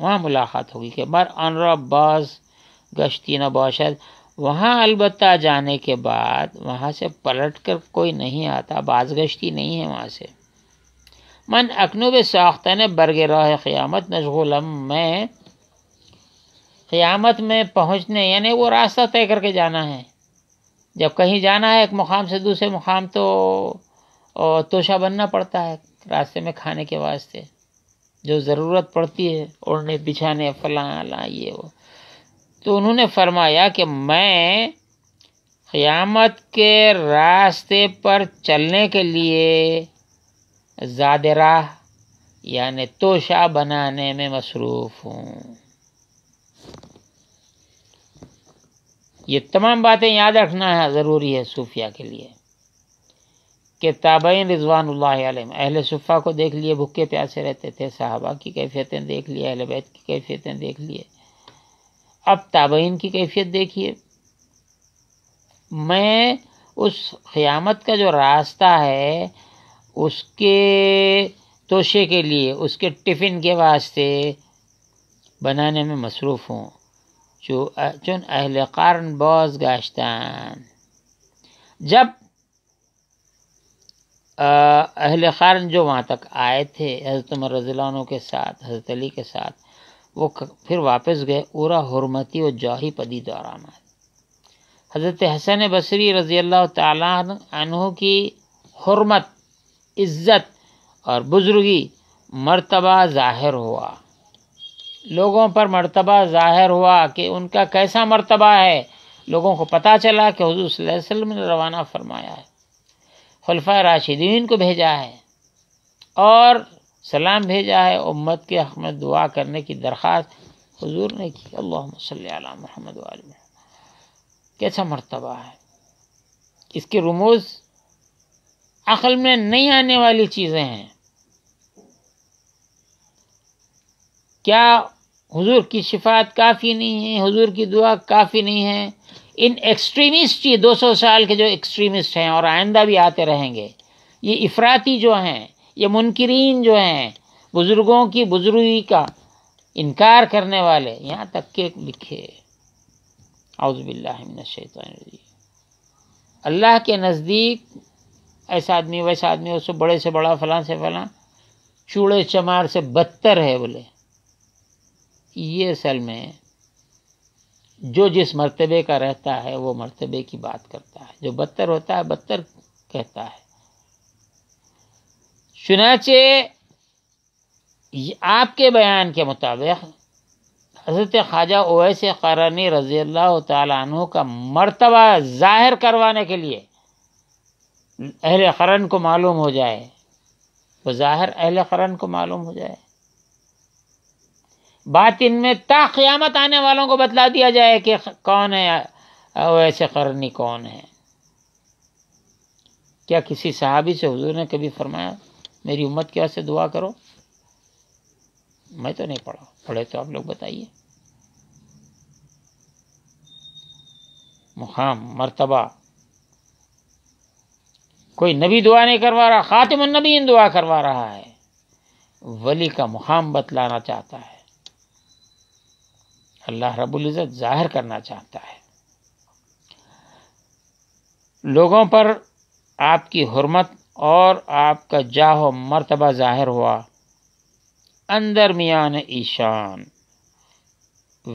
वहाँ मुलाकात होगी कि मर अनरबाज गश्ती न नबाशद वहाँ अलबत् जाने के बाद वहाँ से पलट कर कोई नहीं आता बाज गश्ती नहीं है वहाँ से मन अकनूब साख्तन बरग राह क़्यामत मशगूलम में क़्यामत में पहुँचने यानी वो रास्ता तय करके जाना है जब कहीं जाना है एक मुकाम से दूसरे मुकाम तो तोशा बनना पड़ता है रास्ते में खाने के वास्ते जो ज़रूरत पड़ती है ओढ़ने बिछाने फलां ला ये वो तो उन्होंने फरमाया कि मैं क़यामत के रास्ते पर चलने के लिए ज़ादरा यानि तोशा बनाने में मसरूफ़ हूँ ये तमाम बातें याद रखना है ज़रूरी है सूफिया के लिए कि ताबैन रिजवान आलम अहल सुफ़ा को देख लिए भुक्के प्यासे रहते थे साहबा की कैफियतें देख लिए अहल बैत की कैफियतें देख लिए अब ताबैन की कैफियत देखिए मैं उस क़यामत का जो रास्ता है उसके तोशे के लिए उसके टिफ़िन के वास्ते बनाने में मसरूफ़ हूँ जो चुन अहल कारण बोज गाश्तान जब अहल कारन जो वहाँ तक आए थे हज़रत उमर रजीलानों के साथ हज़रत अली के साथ वो फिर वापस गए उरा हरमती व जाही पदी दौरान हज़रत हसन बसरी रज़ी अल्लाह तु की हरमत इज़्ज़त और बुज़ुर्गी मर्तबा ज़ाहिर हुआ लोगों पर मर्तबा ज़ाहिर हुआ कि उनका कैसा मर्तबा है लोगों को पता चला कि हजूर वसल्लम ने रवाना फरमाया है खलफा राशिदीन को भेजा है और सलाम भेजा है उम्मत के हक में दुआ करने की दरख्वास्त हजूर ने की अल्लाह महमद कैसा मरतबा है इसके रमोज अकल में नहीं आने वाली चीज़ें हैं क्या हुजूर की शिफात काफ़ी नहीं है हुजूर की दुआ काफ़ी नहीं है इन एक्सट्रीमिस्ट ये 200 साल के जो एक्सट्रीमिस्ट हैं और आइंदा भी आते रहेंगे ये इफराती जो हैं ये मुनकरीन जो हैं बुज़ुर्गों की बुजुर्गी का इनकार करने वाले यहाँ तक के लिखे अउज़बिल्लिमिनशैतरजी अल्लाह के नज़दीक ऐसा आदमी वैसा आदमी उससे बड़े से बड़ा फलां से फलां चूड़े चमार से बदतर है बोले ये असल में जो जिस मर्तबे का रहता है वो मर्तबे की बात करता है जो बदतर होता है बदतर कहता है चुनाचे आपके बयान के मुताबिक हज़रत ख्वाजा ओवैस करानी रज़ी अल्लाह तु का मरतबा ज़ाहिर करवाने के लिए अहल करन को मालूम हो जाए वो ज़ाहिर अहल करन को मालूम हो जाए बात इनमें ता क़यामत आने वालों को बतला दिया जाए कि कौन है ऐसे करनी कौन है क्या किसी सहाबी से हुजूर ने कभी फरमाया मेरी उम्मत के वास्ते दुआ करो मैं तो नहीं पढ़ा पढ़े तो आप लोग बताइए मुकाम मर्तबा कोई नबी दुआ नहीं करवा रहा ख़ातिम नबी इन दुआ करवा रहा है वली का मुकाम बतलाना चाहता है अल्लाह रबुल्ज़त जाहिर करना चाहता है लोगों पर आपकी हरमत और आपका जाहो मर्तबा जाहिर हुआ अंदर मियान ईशान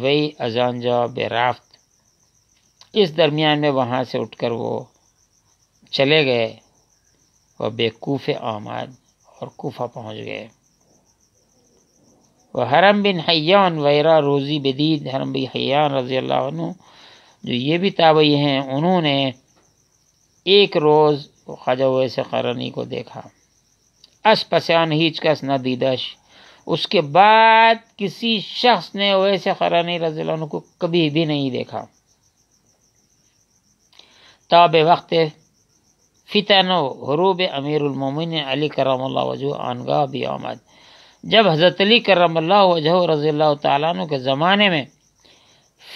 वही अजानजा बेराफ्त इस दरमियान में वहाँ से उठकर वो चले गए वह बेकूफ़ आमाद और कोफा पहुंच गए वह हरम बिन हयान वैरा रोज़ी बदीद हरम बिन हयान रज़ी अल्लाह जो ये भी ताबई हैं उन्होंने एक रोज़ ख्वाजा वैसे करनी को देखा अस पसान हिचकस न दीदश उसके बाद किसी शख्स ने वैसे खरानी रजी को कभी भी नहीं देखा तब वक्त फितन हरूब अमीरमिन अली करम वजू आनगा भी आमद जब हज़रत अली करम वजह रज़ील तु के ज़माने में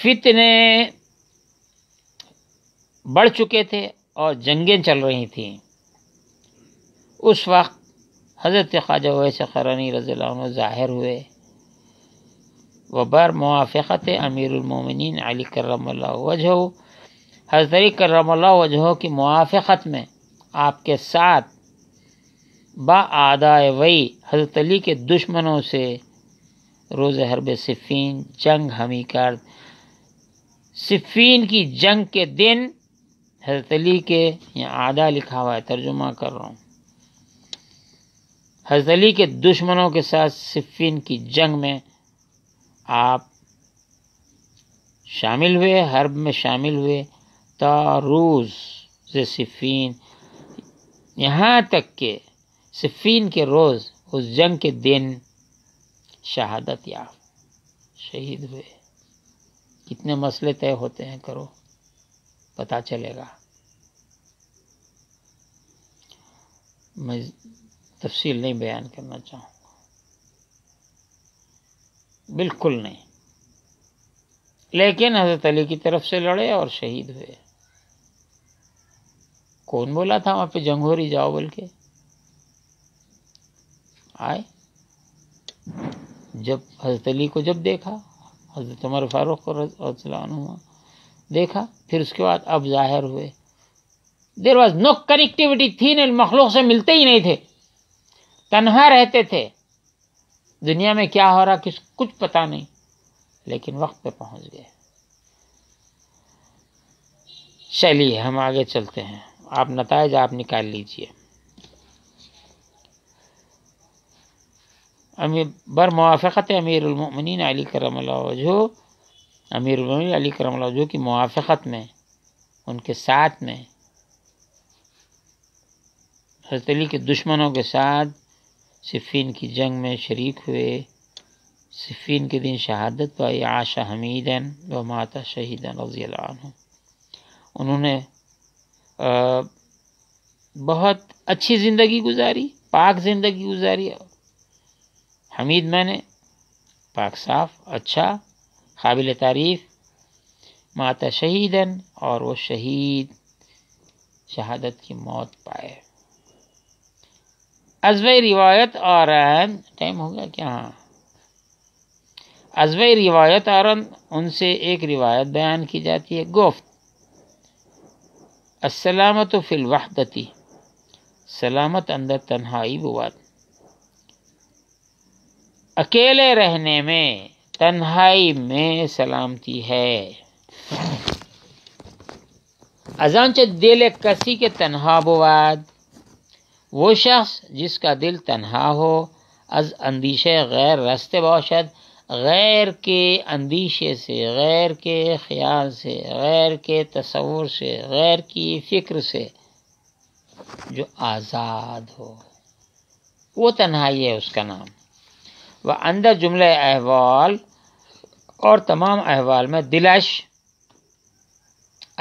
फितने बढ़ चुके थे और जंगें चल रही थीं उस वक्त हज़रत ख्वाजा वैस खरानी रज़ी ज़ाहिर हुए व बर मुआफ़त अमीरमिन अली करम वजह हज़रत अली करम वजह की मुआफ़त में आपके साथ बादाय वई हजरत अली के दुश्मनों से रोज़ हरब सिफ़ीन जंग हमी कर सिफ़ीन की जंग के दिन हजरत अली के यहाँ आदा लिखा हुआ है तर्जुमा कर रहा हूँ हजरत अली के दुश्मनों के साथ सिफ़ीन की जंग में आप शामिल हुए हर्ब में शामिल हुए तारूज़ सिफ़ीन यहाँ तक के सिफीन के रोज़ उस जंग के दिन शहादत याफ शहीद हुए कितने मसले तय होते हैं करो पता चलेगा मैं तफसील नहीं बयान करना चाहूँगा बिल्कुल नहीं लेकिन हज़रत अली की तरफ से लड़े और शहीद हुए कौन बोला था वहाँ पे जंघोरी जाओ बोल के आए जब हजरत अली को जब देखा हजरत उमर फारूक को देखा फिर उसके बाद अब जाहिर हुए देर वॉज नो कनेक्टिविटी थी नहीं मखलूक से मिलते ही नहीं थे तनहा रहते थे दुनिया में क्या हो रहा किस कुछ पता नहीं लेकिन वक्त पे पहुंच गए चलिए हम आगे चलते हैं आप नतज आप निकाल लीजिए अमीर बर मुआफ़त अमीरमिन अली करम जो अमीर अली करम जो की मुआफ़त में उनके साथ में हजरत अली के दुश्मनों के साथ सिफ़ीन की जंग में शरीक हुए सिफ़ीन के दिन शहादत पाई आशा हमीदन व माता शहीदन रज़ी उन्होंने बहुत अच्छी ज़िंदगी गुजारी पाक ज़िंदगी गुजारी हमीद मैंने पाक साफ अच्छा काबिल तारीफ़ माता शहीदन और वो शहीद शहादत की मौत पाए अजब रिवायत और टाइम होगा क्या हाँ अजब रिवायत और उनसे एक रिवायत बयान की जाती है गुफ्त असलामत फिल वहदती सलामत अंदर तन्हाई बुवाद अकेले रहने में तन्हाई में सलामती है अजांच दिल कसी के तन्हा बुवाद वो शख्स जिसका दिल तन्हा हो अज अंदीशे गैर रस्ते बौशद गैर के अंदीशे से गैर के ख्याल से गैर के तस्वुर से गैर की फ़िक्र से जो आज़ाद हो वो तन्हाई है उसका नाम व अंदर जुमले अहवाल और तमाम अहवाल में दिलश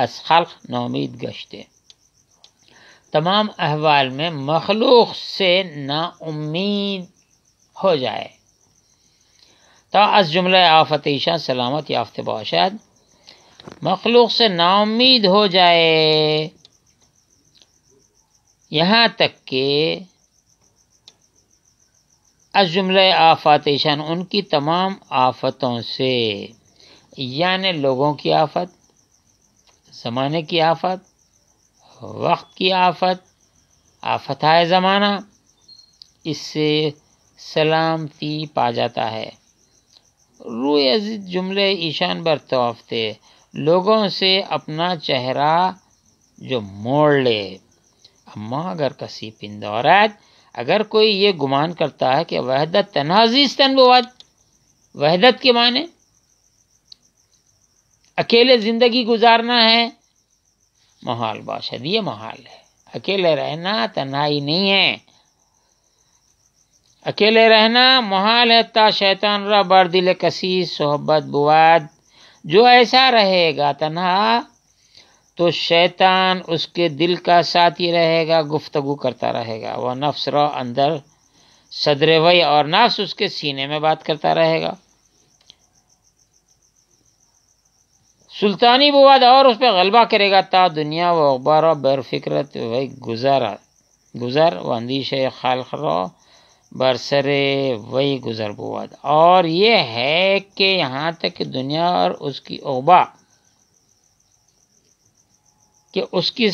असखल नौमीद गश्ते तमाम अहवाल में मखलूक से नाउमीद हो जाए ता अस जुमला आफत ईशा सलामत याफ्त बाशाद मखलूक से नाउमीद हो जाए यहाँ तक कि अजुमल आफात शन उनकी तमाम आफतों से यानि लोगों की आफत ज़माने की आफत वक्त की आफत आफत ज़माना इससे सलामती पा जाता है अजीज जुमले ईशान बर برتافته लोगों से अपना चेहरा जो मोड़ ले अम्मा अगर कसी पिंदौरात अगर कोई ये गुमान करता है कि वहदत तनाजीज तनबवाद वहदत के माने अकेले ज़िंदगी गुजारना है महाल बाशद ये महाल है अकेले रहना तनाई नहीं है अकेले रहना महाल है ता शैतान रह बर दिल कसी सोहबत बुआद जो ऐसा रहेगा तनहा तो शैतान उसके दिल का साथी रहेगा गुफ्तगु करता रहेगा वह नफ्स रो अंदर वही और नफ्स उसके सीने में बात करता रहेगा सुल्तानी बवाद और उस पर गलबा करेगा ता दुनिया व अखबार बरफिक्रत वही गुजारा गुजर व अंदीश खाल खरा बरसर वही गुज़र बुआ और ये है कि यहाँ तक कि दुनिया और उसकी ओबा कि उसकी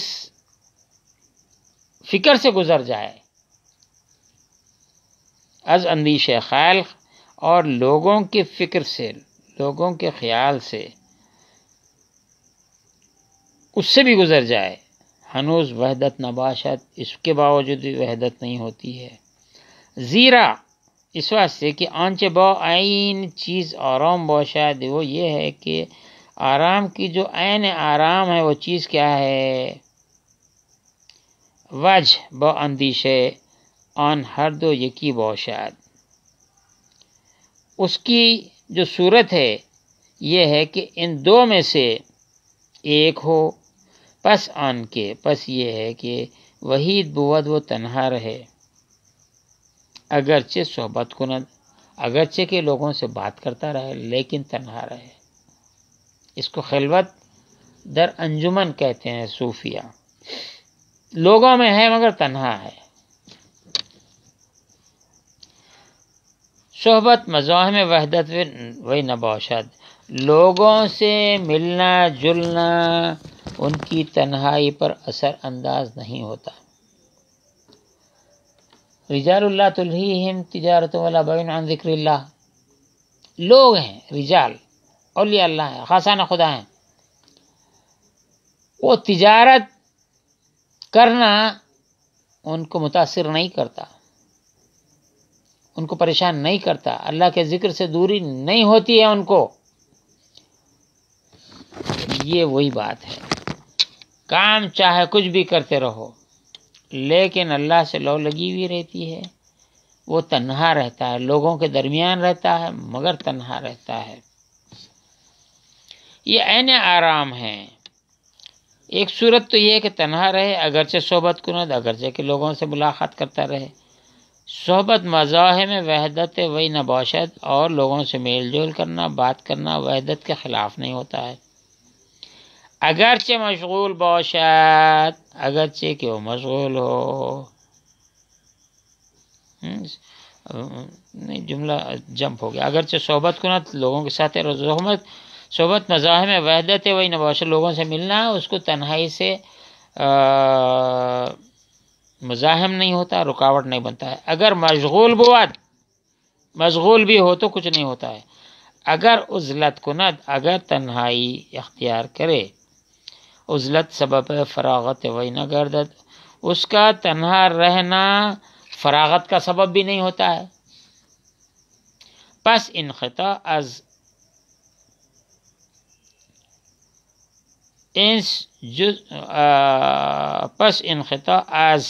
फ़िक्र से गुज़र जाए अज अंदीश ख्याल और लोगों के फ़िक्र से लोगों के ख्याल से उससे भी गुज़र जाए हनूज वहदत नबाशत इसके बावजूद भी वहदत नहीं होती है ज़ीरा इस वास्ते कि आंच बन चीज़ आराम बाशाद वो ये है कि आराम की जो आन आराम है वो चीज़ क्या है वज ब अंदिशे आन हर दो यकी बाशाद उसकी जो सूरत है ये है कि इन दो में से एक हो पस आन के पस ये है कि वही बुवद वो तनहा रहे अगरचे सोहबत को न अगरचे के लोगों से बात करता रहे लेकिन तनहा रहे इसको खिलवत दर अंजुमन कहते हैं सूफिया लोगों में है मगर तनहा है सोहबत मजाहम वहदत व नबौशद लोगों से मिलना जुलना उनकी तन्हाई पर असर अंदाज नहीं होता रिजाल्ला तुल्हीम तजारत वाला बबिन जिक्र लोग हैं रिजाल अल्लाह हैं खासान खुदा हैं वो तजारत करना उनको मुतासर नहीं करता उनको परेशान नहीं करता अल्लाह के ज़िक्र से दूरी नहीं होती है उनको ये वही बात है काम चाहे कुछ भी करते रहो लेकिन अल्लाह से लौ लगी हुई रहती है वो तन्हा रहता है लोगों के दरमियान रहता है मगर तन्हा रहता है ये ऐन आराम है एक सूरत तो यह कि तन्हा रहे अगरचे सोहबत कुनद अगरचे के लोगों से मुलाकात करता रहे सोहबत मज़ाह में वहदत वही नबाशत और लोगों से मेल जोल करना बात करना वहदत के ख़िलाफ़ नहीं होता है اگرچه مشغول باشد اگرچه که او مشغول هو नहीं जुमला जंप हो गया अगरचे सोहबत कुनत लोगों के साथ रहमत सोहबत मज़ाह में वहदत है वही नबाशर लोगों से मिलना उसको तन्हाई से मज़ाहम नहीं होता रुकावट नहीं बनता है अगर मशगूल बुआद मशगूल भी हो तो कुछ नहीं होता है अगर उजलत कुनत अगर तन्हाई इख्तियार करे उजलत सबब फरागत वही न गर्दत उसका तनहा रहना फरागत का सबब भी नहीं होता है बस इनखता अज इंस जुज पस इनखता अज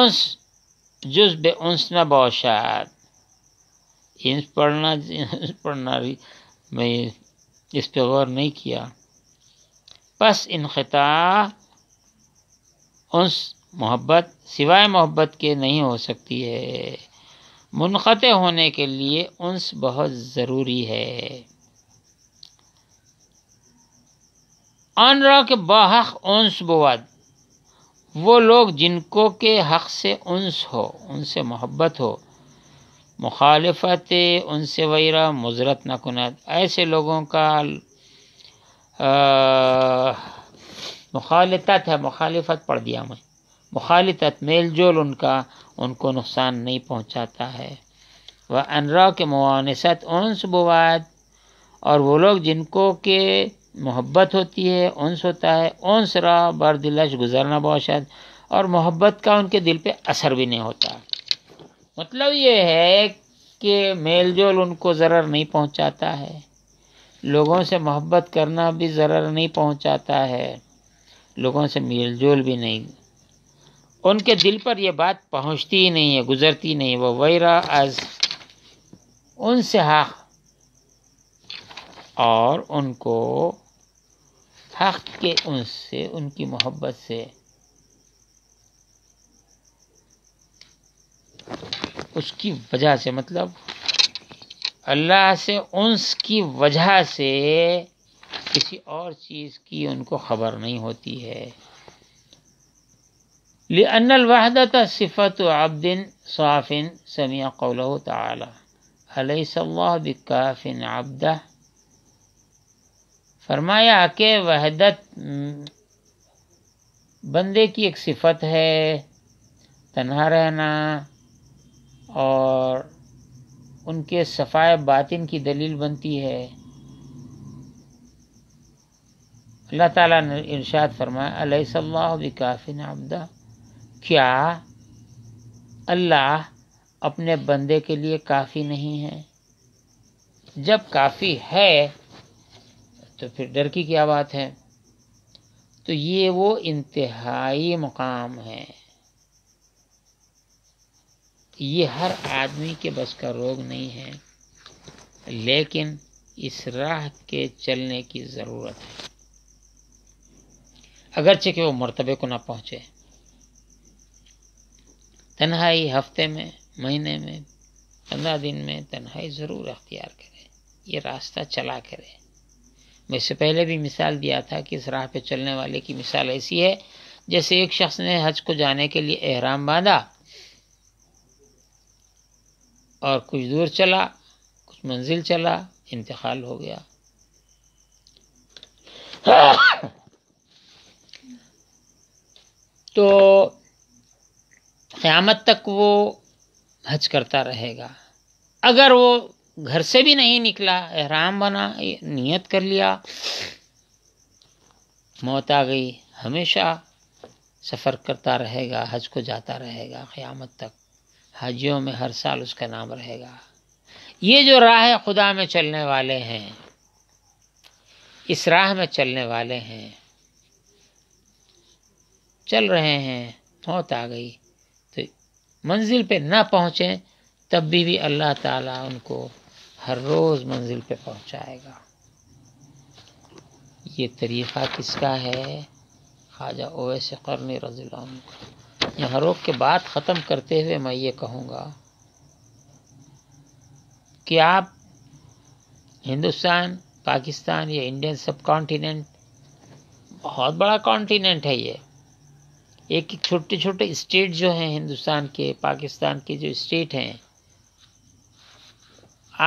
उस जुज बे उस न बौशाद इंस पढ़ना इंस पढ़ना मैं इस पर गौर नहीं किया बस इनखता उस मोहब्बत सिवाय मोहब्बत के नहीं हो सकती है मुनख़त होने के लिए उन्स बहुत ज़रूरी है अन के बाहक उन्स बवाद वो लोग जिनको के हक़ से उन्स हो उनसे मोहब्बत हो मुखालफत उनसे वैरा मुजरत न कुनत ऐसे लोगों का मुखालत है मुखालफत पढ़ दिया मैं मुखालत मेल जोल उनका उनको नुकसान नहीं पहुंचाता है वह अनरा के मुआनसत उनस बवाद और वो लोग जिनको के मोहब्बत होती है उनस होता है उनस रा दिलश गुजरना बहुत शायद और मोहब्बत का उनके दिल पे असर भी नहीं होता मतलब ये है कि मेल जोल उनको ज़र नहीं पहुंचाता है लोगों से मोहब्बत करना भी ज़रर नहीं पहुंचाता है लोगों से मेलजोल भी नहीं उनके दिल पर यह बात पहुंचती ही नहीं है गुजरती नहीं वो वैरा अज उनसे हक और उनको हक के उनसे उनकी मोहब्बत से उसकी वजह से मतलब अल्लाह से उनस की वजह से किसी और चीज़ की उनको खबर नहीं होती है लिअनल वहदत सिफ़त आबदिन साफिन समिया कौल तला बिकाफिन आबदा फरमाया कि वहदत बंदे की एक सिफत है तन्हा रहना और उनके सफ़ाए बातिन की दलील बनती है अल्लाह ताला ने इरशाद फरमाया अलैहिस्सल्लाहु बिकाफिन अब्दा क्या अल्लाह अपने बंदे के लिए काफ़ी नहीं है जब काफ़ी है तो फिर डर की क्या बात है तो ये वो इंतहाई मकाम है ये हर आदमी के बस का रोग नहीं है लेकिन इस राह के चलने की ज़रूरत है अगरचे कि वो मरतबे को ना पहुँचे तन्हाई हफ्ते में महीने में पंद्रह दिन में तन्हाई ज़रूर अख्तियार करें ये रास्ता चला करें मैं इससे पहले भी मिसाल दिया था कि इस राह पे चलने वाले की मिसाल ऐसी है जैसे एक शख्स ने हज को जाने के लिए एहराम बांधा और कुछ दूर चला कुछ मंजिल चला इंतकाल हो गया तो क़यामत तक वो हज करता रहेगा अगर वो घर से भी नहीं निकला एहराम बना नियत कर लिया मौत आ गई हमेशा सफ़र करता रहेगा हज को जाता रहेगा क़्यामत तक हजियों में हर साल उसका नाम रहेगा ये जो राह खुदा में चलने वाले हैं इस राह में चलने वाले हैं चल रहे हैं मौत आ गई तो मंजिल पे ना पहुँचें तब भी भी अल्लाह ताला उनको हर रोज़ मंजिल पे पहुँचाएगा ये तरीक़ा किसका है ख्वाजा ओवैस करनी रजील का यहाँ रोक के बात ख़त्म करते हुए मैं ये कहूँगा कि आप हिंदुस्तान पाकिस्तान या इंडियन सब कॉन्टीनेंट बहुत बड़ा कॉन्टीनेंट है ये एक एक छोटे छोटे स्टेट जो हैं हिंदुस्तान के पाकिस्तान के जो स्टेट हैं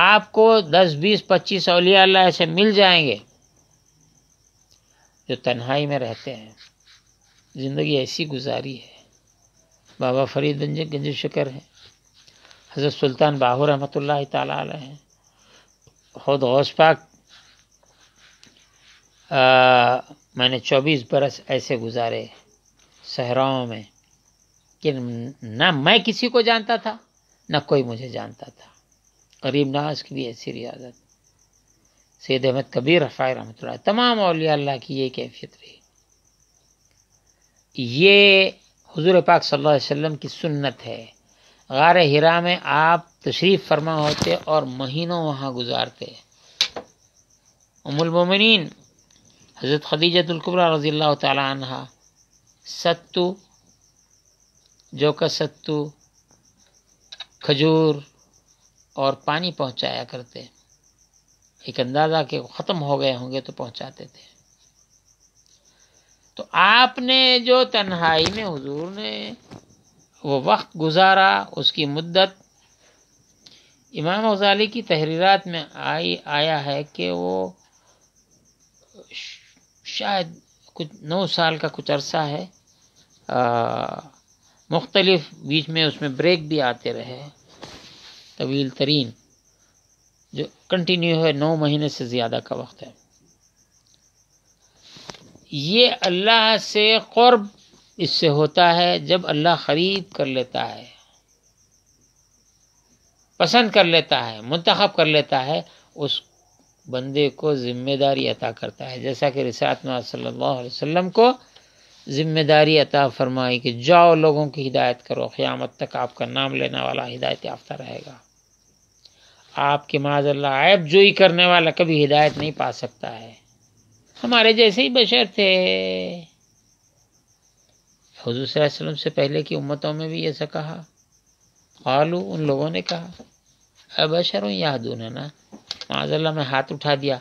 आपको 10, 20, पच्चीस अलिया अल्लाह ऐसे मिल जाएंगे जो तन्हाई में रहते हैं ज़िंदगी ऐसी गुजारी है बाबा फरीद गंज शकर हैं हज़रत सुल्तान बाहू रहमत ला हैं खुद गौस पाक आ, मैंने चौबीस बरस ऐसे गुजारे सहराओं में कि ना मैं किसी को जानता था ना कोई मुझे जानता था गरीब नवाज की भी ऐसी रियाजत सैद अहमद कबीर रफ़ाई रहमत तमाम अलिया अल्लाह की ये कैफियत रही ये हुजूर पाक सल्लल्लाहु अलैहि वसल्लम की सुन्नत है गार हिरा में आप तशरीफ़ फरमा होते और महीनों वहाँ गुजारते उमुलमोमिन हज़रत खदीजतुल्कुबरा रज़ी अल्लाह तहा सत्तू जो का सत्तू खजूर और पानी पहुँचाया करते एक अंदाज़ा के ख़त्म हो गए होंगे तो पहुँचाते थे तो आपने जो तन्हाई में हुजूर ने वो वक्त गुजारा उसकी मुद्दत इमाम गजाली की तहरीरात में आई आया है कि वो शायद कुछ नौ साल का कुछ अरसा है मुख्तलिफ बीच में उसमें ब्रेक भी आते रहे तवील तरीन जो कंटिन्यू है नौ महीने से ज़्यादा का वक्त है ये अल्लाह से क़ुरब इससे होता है जब अल्लाह ख़रीद कर लेता है पसंद कर लेता है मंतखब कर लेता है उस बंदे को ज़िम्मेदारी अता करता है जैसा कि रिसात में सल्लल्लाहु अलैहि वसल्लम को ज़िम्मेदारी अता फरमाई कि जाओ लोगों की हिदायत करो क़्यामत तक आपका नाम लेने वाला हिदायत याफ्ता रहेगा आपके माजल्ला ऐब जोई करने वाला कभी हिदायत नहीं पा सकता है हमारे जैसे ही बशर थे हजूर वसल्लम से पहले की उम्मतों में भी ऐसा कहा आलू उन लोगों ने कहा अबशर यादून उन्हें ना माजल्ला में हाथ उठा दिया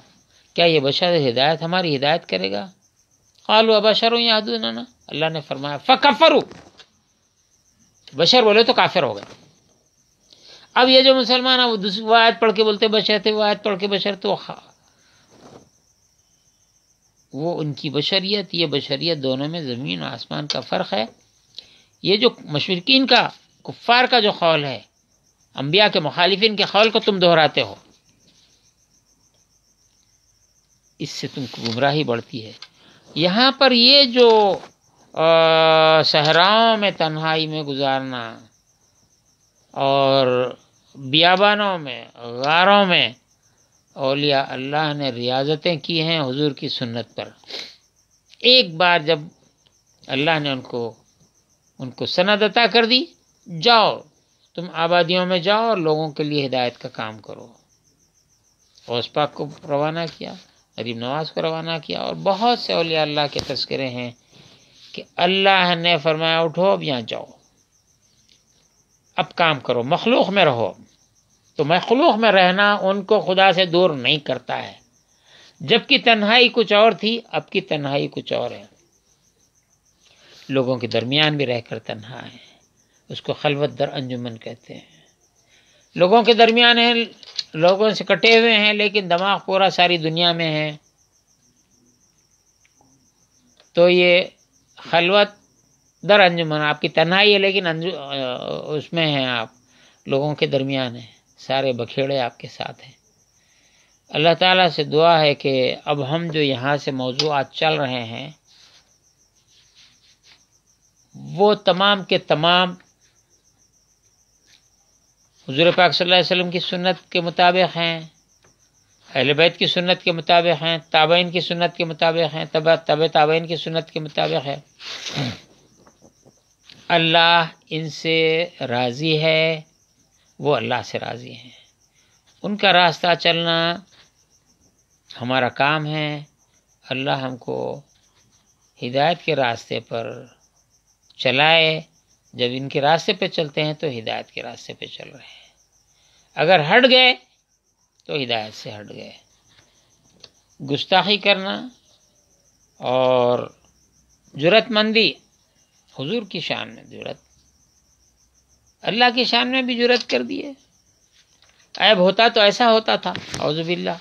क्या ये बशर हिदायत हमारी हिदायत करेगा आलू अबशर याद उन्हें ना अल्लाह ने फरमाया फ़कफ़रू बशर बोले तो काफिर हो गए अब ये जो मुसलमान है वो दूसरी वायत पढ़ के बोलते बशर थे वायत पढ़ के बशर तो वो उनकी बशरीत ये बशरीत दोनों में ज़मीन और आसमान का फ़र्क है ये जो मशरकिन का कुफ़ार का जो खौल है अम्बिया के मुखालफिन के खौल को तुम दोहराते हो इससे तुम गुमराही बढ़ती है यहाँ पर ये जो सहराओं में तन्हाई में गुजारना और बियाबानों में गारों में अलिया अल्लाह ने रियाजतें की हैं हुजूर की सुन्नत पर एक बार जब अल्लाह ने उनको उनको सनद अता कर दी जाओ तुम आबादियों में जाओ और लोगों के लिए हिदायत का काम करो औस पाक को रवाना किया गरीब नवाज को रवाना किया और बहुत से अलिया अल्लाह के तस्करे हैं कि अल्लाह ने फरमाया उठो अब यहाँ जाओ अब काम करो मखलूक में रहो अब तो मखलूक में रहना उनको खुदा से दूर नहीं करता है जबकि तन्हाई कुछ और थी अब की तन्हाई कुछ और है लोगों के दरमियान भी रहकर तन्हा है उसको खलवत दर अंजुमन कहते हैं लोगों के दरमियान है लोगों से कटे हुए हैं लेकिन दिमाग पूरा सारी दुनिया में है तो ये खलवत दर अंजुमन आपकी तन्हाई है लेकिन उसमें हैं आप लोगों के दरमियान है सारे बखेड़े आपके साथ हैं अल्लाह ताला से दुआ है कि अब हम जो यहाँ से मौजूद चल रहे हैं वो तमाम के तमाम हजूर पाक सल्लल्लाहु अलैहि वसल्लम की सुन्नत के मुताबिक हैं अहल बैत की सुन्नत के मुताबिक हैं ताबैन की सुन्नत के मुताबिक हैं तब तब ताबैन की सुन्नत के मुताबिक है अल्लाह इनसे राज़ी है वो अल्लाह से राज़ी हैं उनका रास्ता चलना हमारा काम है अल्लाह हमको हिदायत के रास्ते पर चलाए जब इनके रास्ते पे चलते हैं तो हिदायत के रास्ते पे चल रहे हैं अगर हट गए तो हिदायत से हट गए गुस्ताखी करना और ज़रूरतमंदी हुजूर की शान में ज़रूरत अल्लाह की शान में भी जुरत कर दिए ऐब होता तो ऐसा होता था अवज़बिल्ला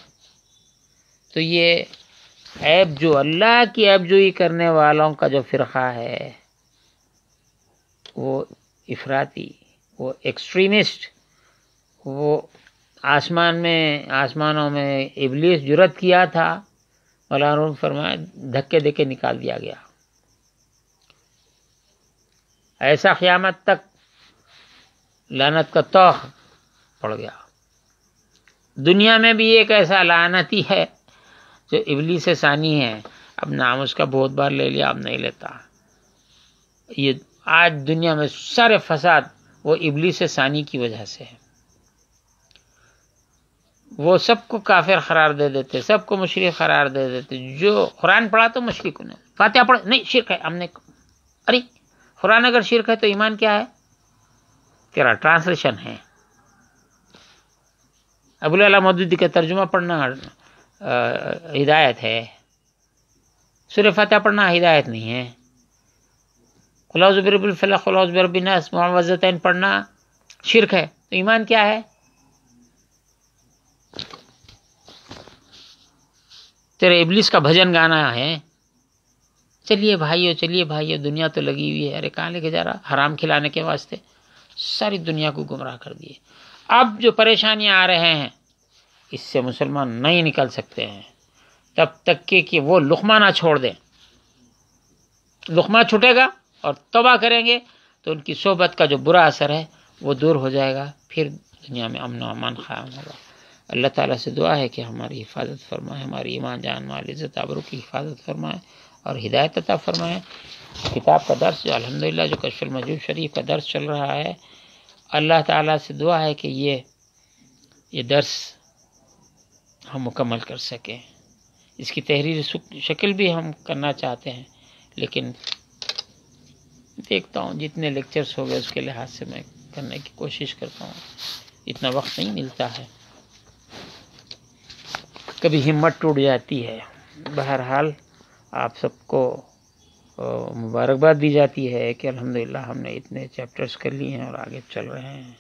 तो ये ऐब जो अल्लाह की ऐबजोई करने वालों का जो फ़िरका है वो इफराती वो एक्सट्रीमिस्ट वो आसमान में आसमानों में इबलीस जुरत किया था मौलान फरमाया धक्के देके निकाल दिया गया ऐसा क़्यामत तक लानत का तोह पड़ गया दुनिया में भी एक ऐसा लानती है जो इबली से सानी है अब नाम उसका बहुत बार ले लिया अब नहीं लेता ये आज दुनिया में सारे फसाद वो इबली से सानी की वजह से है वो सबको काफिर करार दे देते सबको मुशरक करार दे देते जो कुरान पढ़ा तो मुशरक ने फातिहा पढ़ नहीं शिरक है हमने अरे कुरान अगर शिरक है तो ईमान क्या है तेरा ट्रांसलेशन है अबुल मौदूदी का तर्जुमा पढ़ना हिदायत है सूर्य फतह पढ़ना हिदायत नहीं है खुलाजबरबुलफला खुलाजबरबिनस मुआवजतन पढ़ना शिरक है तो ईमान क्या है तेरे इबलिस का भजन गाना है चलिए भाइयों चलिए भाइयों दुनिया तो लगी हुई है अरे कहाँ लेके जा रहा हराम खिलाने के वास्ते सारी दुनिया को गुमराह कर दिए अब जो परेशानियां आ रहे हैं इससे मुसलमान नहीं निकल सकते हैं तब तक के कि वो लुकमा ना छोड़ दें लुकमा छूटेगा और तबाह करेंगे तो उनकी सोबत का जो बुरा असर है वो दूर हो जाएगा फिर दुनिया में अमन अमान क़ायम होगा अल्लाह ताला से दुआ है कि हमारी हिफाजत फरमाए हमारी ईमान जान माल इज़्ज़त आबरू की हिफाजत फरमाए और हिदायत अता फरमाए किताब का दर्स अलहमदिल्ला जो मजूब शरीफ का दर्स चल रहा है अल्लाह ताला से दुआ है कि ये ये दर्स हम मुकम्मल कर सकें इसकी तहरीर शक्ल भी हम करना चाहते हैं लेकिन देखता हूँ जितने लेक्चर्स हो गए उसके लिहाज से मैं करने की कोशिश करता हूँ इतना वक्त नहीं मिलता है कभी हिम्मत टूट जाती है बहरहाल आप सबको मुबारकबाद दी जाती है कि अल्हम्दुलिल्लाह हमने इतने चैप्टर्स कर लिए हैं और आगे चल रहे हैं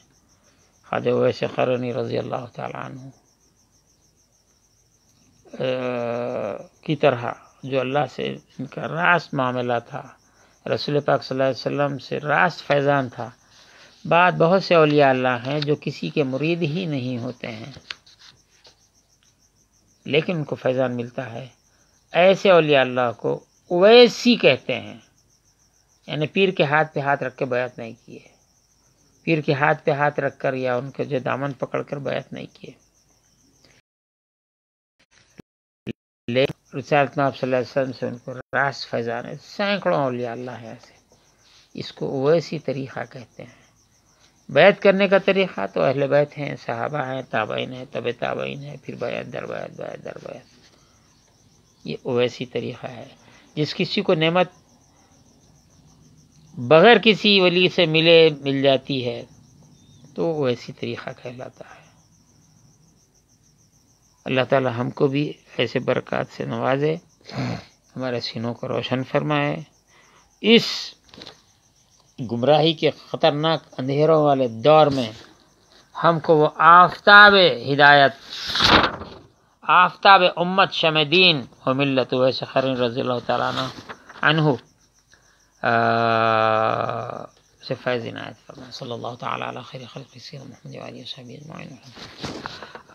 ख्वाजा वैसे खरनी रज़ी अल्लाह तु की तरह जो अल्लाह से इनका रास मामला था रसूल पाक वसल्लम से रास फैज़ान था बाद बहुत से अलिया अल्लाह हैं जो किसी के मुरीद ही नहीं होते हैं लेकिन उनको फैज़ान मिलता है ऐसे अलिया अल्लाह को ओवैसी कहते हैं यानी पीर के हाथ पे हाथ रख के बैत नहीं किए पीर के हाथ पे हाथ रख कर या उनके जो दामन पकड़ कर बैत नहीं किए लेकिन से उनको रास फैजाने सैकड़ों अल्लाह है ऐसे इसको ओवैसी तरीक़ा कहते हैं बैत करने का तरीक़ा तो अहल बैत हैं सहाबा हैं ताबाइन है तब ताबाइन है फिर बैत दर बैत बैत दर बैत ये ओवैसी तरीक़ा है जिस किसी को नेमत बग़ैर किसी वली से मिले मिल जाती है तो वो ऐसी तरीक़ा कहलाता है अल्लाह ताला हमको भी ऐसे बरक़ात से नवाजे हमारे सीनों को रोशन फरमाए इस गुमराही के ख़तरनाक अंधेरों वाले दौर में हमको वो आफ्ताब हिदायत آفتاب امت شم دین و ملت ویس خرین رضی اللہ تعالیٰ عنہ سے آه، فیض عنایت فرمائے صلی اللہ تعالی علیہ خیر خلق سیر محمد و علیہ وصحبہ اجمعین